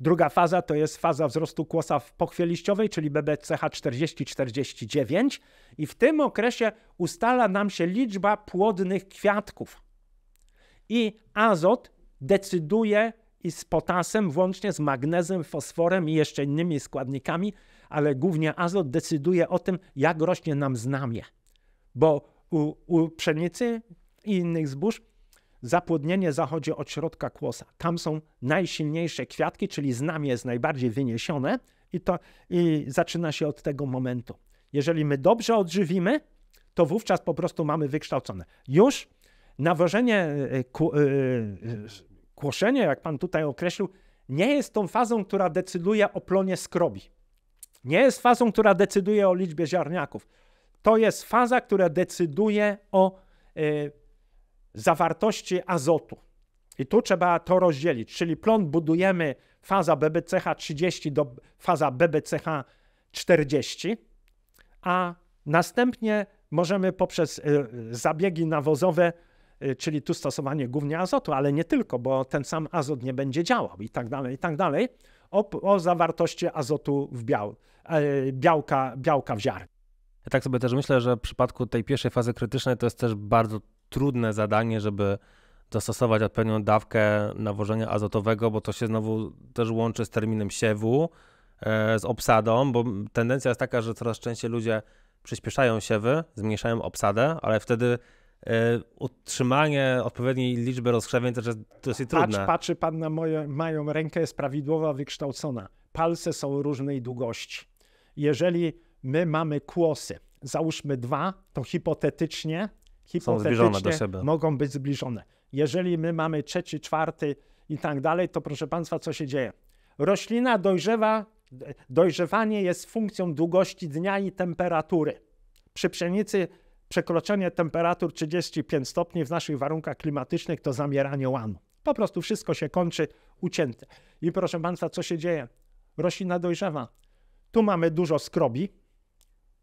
Druga faza to jest faza wzrostu kłosa liściowej, czyli BBCH 40-49 i w tym okresie ustala nam się liczba płodnych kwiatków. I azot decyduje i z potasem, włącznie z magnezem, fosforem i jeszcze innymi składnikami, ale głównie azot decyduje o tym, jak rośnie nam znamie. Bo u, u pszenicy i innych zbóż zapłodnienie zachodzi od środka kłosa. Tam są najsilniejsze kwiatki, czyli znamie jest najbardziej wyniesione i, to, i zaczyna się od tego momentu. Jeżeli my dobrze odżywimy, to wówczas po prostu mamy wykształcone. Już nawożenie, y, y, y, kłoszenie, jak pan tutaj określił, nie jest tą fazą, która decyduje o plonie skrobi. Nie jest fazą, która decyduje o liczbie ziarniaków. To jest faza, która decyduje o zawartości azotu. I tu trzeba to rozdzielić, czyli plon budujemy faza BBCH 30 do faza BBCH 40, a następnie możemy poprzez zabiegi nawozowe Y, czyli tu stosowanie głównie azotu, ale nie tylko, bo ten sam azot nie będzie działał i tak dalej, i tak dalej, o, o zawartości azotu w biał, e, białka, białka w ziarnie. Ja tak sobie też myślę, że w przypadku tej pierwszej fazy krytycznej to jest też bardzo trudne zadanie, żeby dostosować odpowiednią dawkę nawożenia azotowego, bo to się znowu też łączy z terminem siewu, e, z obsadą, bo tendencja jest taka, że coraz częściej ludzie przyspieszają siewy, zmniejszają obsadę, ale wtedy E, utrzymanie odpowiedniej liczby rozkrzewień to jest dosyć Patrz, trudne. Patrzy pan na moje, moją rękę, jest prawidłowo wykształcona. Palce są różnej długości. Jeżeli my mamy kłosy, załóżmy dwa, to hipotetycznie, hipotetycznie mogą być zbliżone. Jeżeli my mamy trzeci, czwarty i tak dalej, to proszę państwa, co się dzieje? Roślina dojrzewa, dojrzewanie jest funkcją długości dnia i temperatury. Przy pszenicy przekroczenie temperatur 35 stopni w naszych warunkach klimatycznych to zamieranie łanu. Po prostu wszystko się kończy ucięte. I proszę Państwa, co się dzieje? Roślina dojrzewa. Tu mamy dużo skrobi.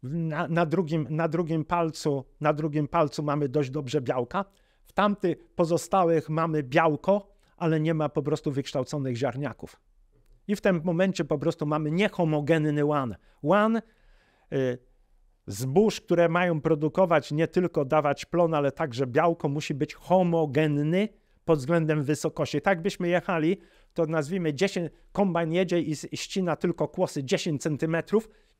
Na, na, drugim, na, drugim palcu, na drugim palcu mamy dość dobrze białka. W tamtych pozostałych mamy białko, ale nie ma po prostu wykształconych ziarniaków. I w tym momencie po prostu mamy niehomogenny łan. Łan y, zbóż, które mają produkować, nie tylko dawać plon, ale także białko, musi być homogenny pod względem wysokości. Tak byśmy jechali, to nazwijmy 10, kombajn jedzie i ścina tylko kłosy 10 cm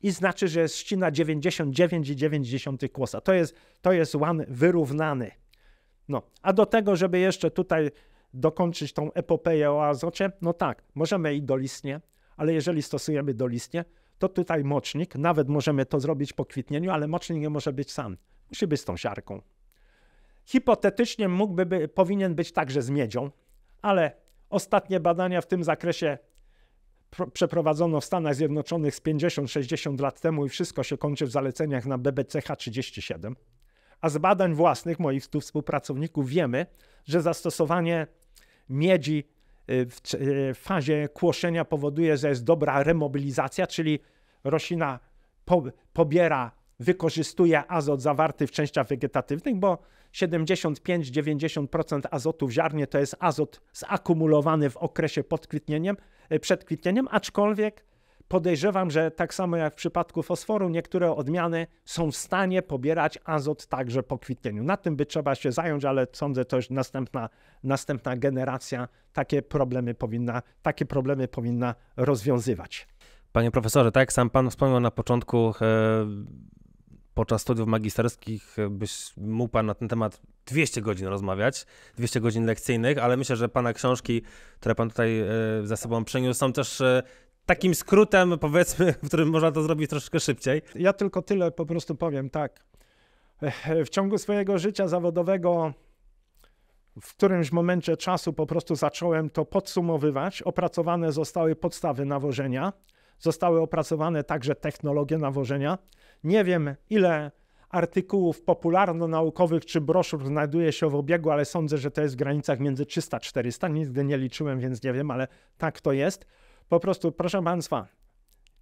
i znaczy, że jest ścina 99,9 kłosa. To jest, to jest łan wyrównany. No, a do tego, żeby jeszcze tutaj dokończyć tą epopeję o azocie, no tak, możemy i dolistnie, ale jeżeli stosujemy dolistnie, to tutaj mocznik, nawet możemy to zrobić po kwitnieniu, ale mocznik nie może być sam. Musi być z tą siarką. Hipotetycznie mógłby, by, powinien być także z miedzią, ale ostatnie badania w tym zakresie przeprowadzono w Stanach Zjednoczonych z 50-60 lat temu i wszystko się kończy w zaleceniach na BBCH 37. A z badań własnych moich tu współpracowników wiemy, że zastosowanie miedzi Y, w y, fazie kłoszenia powoduje, że jest dobra remobilizacja, czyli roślina po, pobiera, wykorzystuje azot zawarty w częściach wegetatywnych, bo 75-90% azotu w ziarnie to jest azot zakumulowany w okresie pod kwitnieniem, y, przed kwitnieniem, aczkolwiek Podejrzewam, że tak samo jak w przypadku fosforu, niektóre odmiany są w stanie pobierać azot także po kwitnieniu. Na tym by trzeba się zająć, ale sądzę już następna, następna generacja takie problemy powinna, takie problemy powinna rozwiązywać. Panie profesorze, tak jak sam pan wspomniał na początku, e, podczas studiów magisterskich e, byś mógł pan na ten temat 200 godzin rozmawiać, 200 godzin lekcyjnych, ale myślę, że pana książki, które pan tutaj e, za sobą przyniósł, są też takim skrótem, powiedzmy, w którym można to zrobić troszkę szybciej. Ja tylko tyle po prostu powiem tak. W ciągu swojego życia zawodowego w którymś momencie czasu po prostu zacząłem to podsumowywać. Opracowane zostały podstawy nawożenia, zostały opracowane także technologie nawożenia. Nie wiem, ile artykułów popularno-naukowych czy broszur znajduje się w obiegu, ale sądzę, że to jest w granicach między 300 a 400. Nigdy nie liczyłem, więc nie wiem, ale tak to jest. Po prostu, proszę Państwa,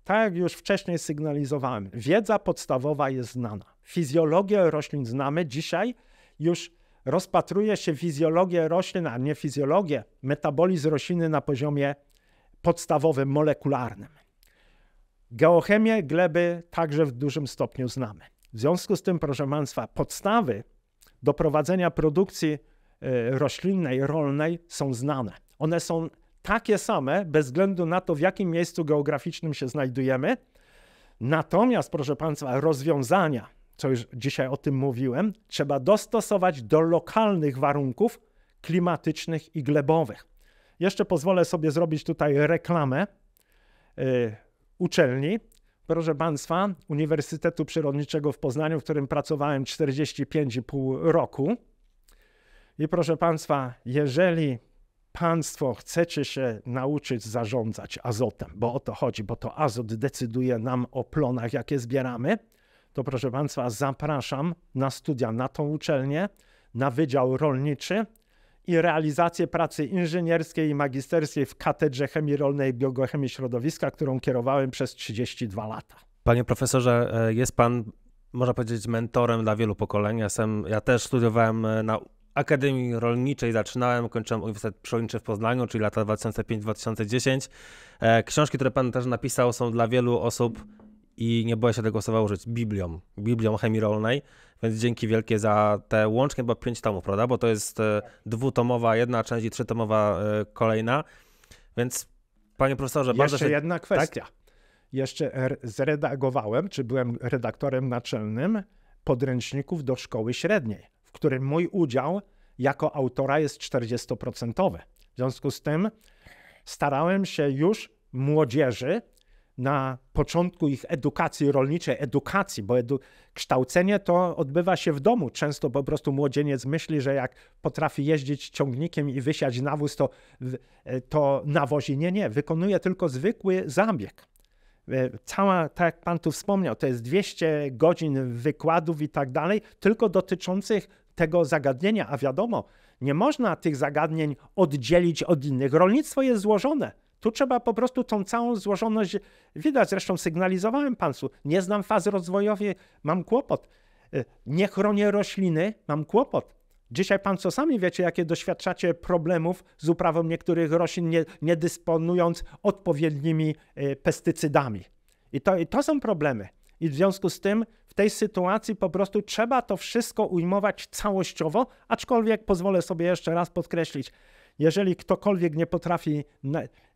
tak jak już wcześniej sygnalizowałem, wiedza podstawowa jest znana. Fizjologię roślin znamy. Dzisiaj już rozpatruje się fizjologię roślin, a nie fizjologię, metabolizm rośliny na poziomie podstawowym, molekularnym. Geochemię gleby także w dużym stopniu znamy. W związku z tym, proszę Państwa, podstawy do prowadzenia produkcji y, roślinnej, rolnej są znane. One są takie same, bez względu na to, w jakim miejscu geograficznym się znajdujemy. Natomiast, proszę Państwa, rozwiązania, co już dzisiaj o tym mówiłem, trzeba dostosować do lokalnych warunków klimatycznych i glebowych. Jeszcze pozwolę sobie zrobić tutaj reklamę y, uczelni. Proszę Państwa, Uniwersytetu Przyrodniczego w Poznaniu, w którym pracowałem 45,5 roku. I proszę Państwa, jeżeli Państwo chcecie się nauczyć zarządzać azotem, bo o to chodzi, bo to azot decyduje nam o plonach, jakie zbieramy, to proszę Państwa, zapraszam na studia na tą uczelnię, na Wydział Rolniczy i realizację pracy inżynierskiej i magisterskiej w Katedrze Chemii Rolnej i Środowiska, którą kierowałem przez 32 lata. Panie profesorze, e, jest Pan można powiedzieć, mentorem dla wielu pokoleń. Ja, sam, ja też studiowałem e, na Akademii Rolniczej zaczynałem, kończyłem Uniwersytet Przyrodniczy w Poznaniu, czyli lata 2005-2010. E, książki, które pan też napisał, są dla wielu osób i nie boję się tego słowa użyć, Biblią, Biblią chemii rolnej, więc dzięki wielkie za te łącznie bo pięć tomów, prawda, bo to jest e, dwutomowa jedna część i trzytomowa e, kolejna, więc panie profesorze... Jeszcze się... jedna tak? kwestia. Tak? Jeszcze er, zredagowałem, czy byłem redaktorem naczelnym podręczników do szkoły średniej którym mój udział jako autora jest 40%. W związku z tym starałem się już młodzieży na początku ich edukacji rolniczej, edukacji, bo edu kształcenie to odbywa się w domu. Często po prostu młodzieniec myśli, że jak potrafi jeździć ciągnikiem i wysiać nawóz, to, to nawozi. Nie, nie, wykonuje tylko zwykły zabieg. E, cała, tak jak pan tu wspomniał, to jest 200 godzin wykładów i tak dalej, tylko dotyczących tego zagadnienia, a wiadomo, nie można tych zagadnień oddzielić od innych. Rolnictwo jest złożone. Tu trzeba po prostu tą całą złożoność widać. Zresztą sygnalizowałem Państwu, nie znam fazy rozwojowej, mam kłopot. Y, nie chronię rośliny, mam kłopot. Dzisiaj pan co sami wiecie, jakie doświadczacie problemów z uprawą niektórych roślin, nie, nie dysponując odpowiednimi y, pestycydami. I to, I to są problemy. I w związku z tym w tej sytuacji po prostu trzeba to wszystko ujmować całościowo, aczkolwiek pozwolę sobie jeszcze raz podkreślić, jeżeli ktokolwiek nie potrafi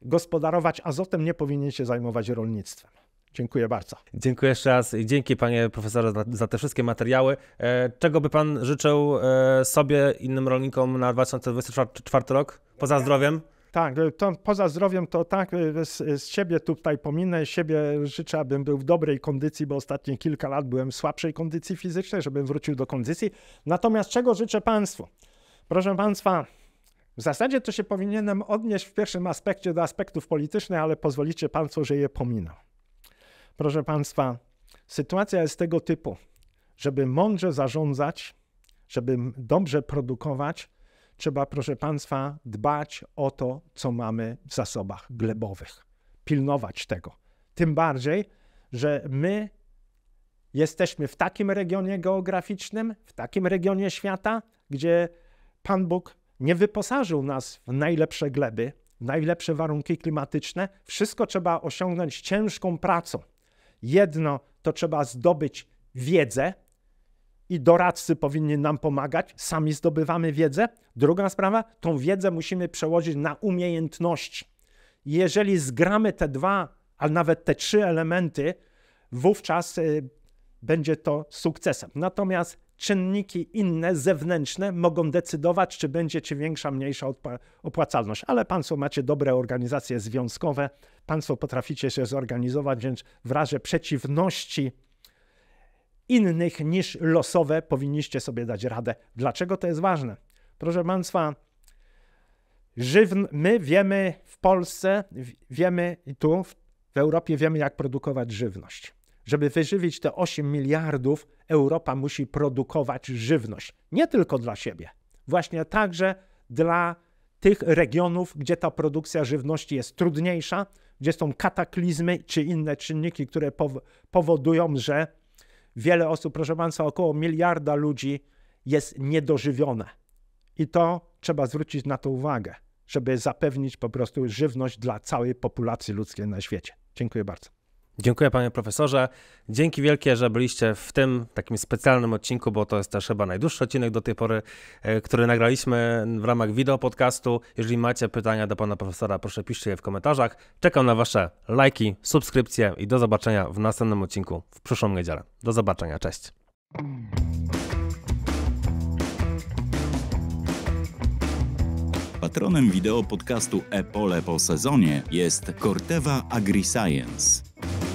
gospodarować azotem, nie powinien się zajmować rolnictwem. Dziękuję bardzo. Dziękuję jeszcze raz i dzięki panie profesorze za, za, te wszystkie materiały. E, czego by pan życzył e, sobie, innym rolnikom na 2024 rok, poza zdrowiem? Tak, e, to poza zdrowiem to tak, e, z, z siebie tutaj pominę, siebie życzę, abym był w dobrej kondycji, bo ostatnie kilka lat byłem w słabszej kondycji fizycznej, żebym wrócił do kondycji. Natomiast czego życzę Państwu? Proszę Państwa, w zasadzie to się powinienem odnieść w pierwszym aspekcie do aspektów politycznych, ale pozwolicie Państwo, że je pominę. Proszę Państwa, sytuacja jest tego typu, żeby mądrze zarządzać, żeby dobrze produkować, Trzeba, proszę Państwa, dbać o to, co mamy w zasobach glebowych, pilnować tego. Tym bardziej, że my jesteśmy w takim regionie geograficznym, w takim regionie świata, gdzie Pan Bóg nie wyposażył nas w najlepsze gleby, w najlepsze warunki klimatyczne. Wszystko trzeba osiągnąć ciężką pracą. Jedno to trzeba zdobyć wiedzę, i doradcy powinni nam pomagać, sami zdobywamy wiedzę. Druga sprawa, tą wiedzę musimy przełożyć na umiejętności. Jeżeli zgramy te dwa, a nawet te trzy elementy, wówczas y, będzie to sukcesem. Natomiast czynniki inne, zewnętrzne mogą decydować, czy będzie ci większa, mniejsza opłacalność. Ale Państwo macie dobre organizacje związkowe, Państwo potraficie się zorganizować, więc w razie przeciwności innych niż losowe powinniście sobie dać radę. Dlaczego to jest ważne? Proszę Państwa, żywn, my wiemy w Polsce, wiemy i tu w Europie wiemy, jak produkować żywność. Żeby wyżywić te 8 miliardów, Europa musi produkować żywność. Nie tylko dla siebie, właśnie także dla tych regionów, gdzie ta produkcja żywności jest trudniejsza, gdzie są kataklizmy czy inne czynniki, które powodują, że wiele osób, proszę Państwa, około miliarda ludzi jest niedożywione. I to trzeba zwrócić na to uwagę, żeby zapewnić po prostu żywność dla całej populacji ludzkiej na świecie. Dziękuję bardzo. Dziękuję panie profesorze. Dzięki wielkie, że byliście w tym takim specjalnym odcinku, bo to jest też chyba najdłuższy odcinek do tej pory, e, który nagraliśmy w ramach wideo podcastu. Jeżeli macie pytania do pana profesora, proszę piszcie je w komentarzach. Czekam na wasze lajki, subskrypcje i do zobaczenia w następnym odcinku w przyszłą niedzielę. Do zobaczenia, cześć. Patronem wideo podcastu Epole po sezonie jest Corteva AgriScience.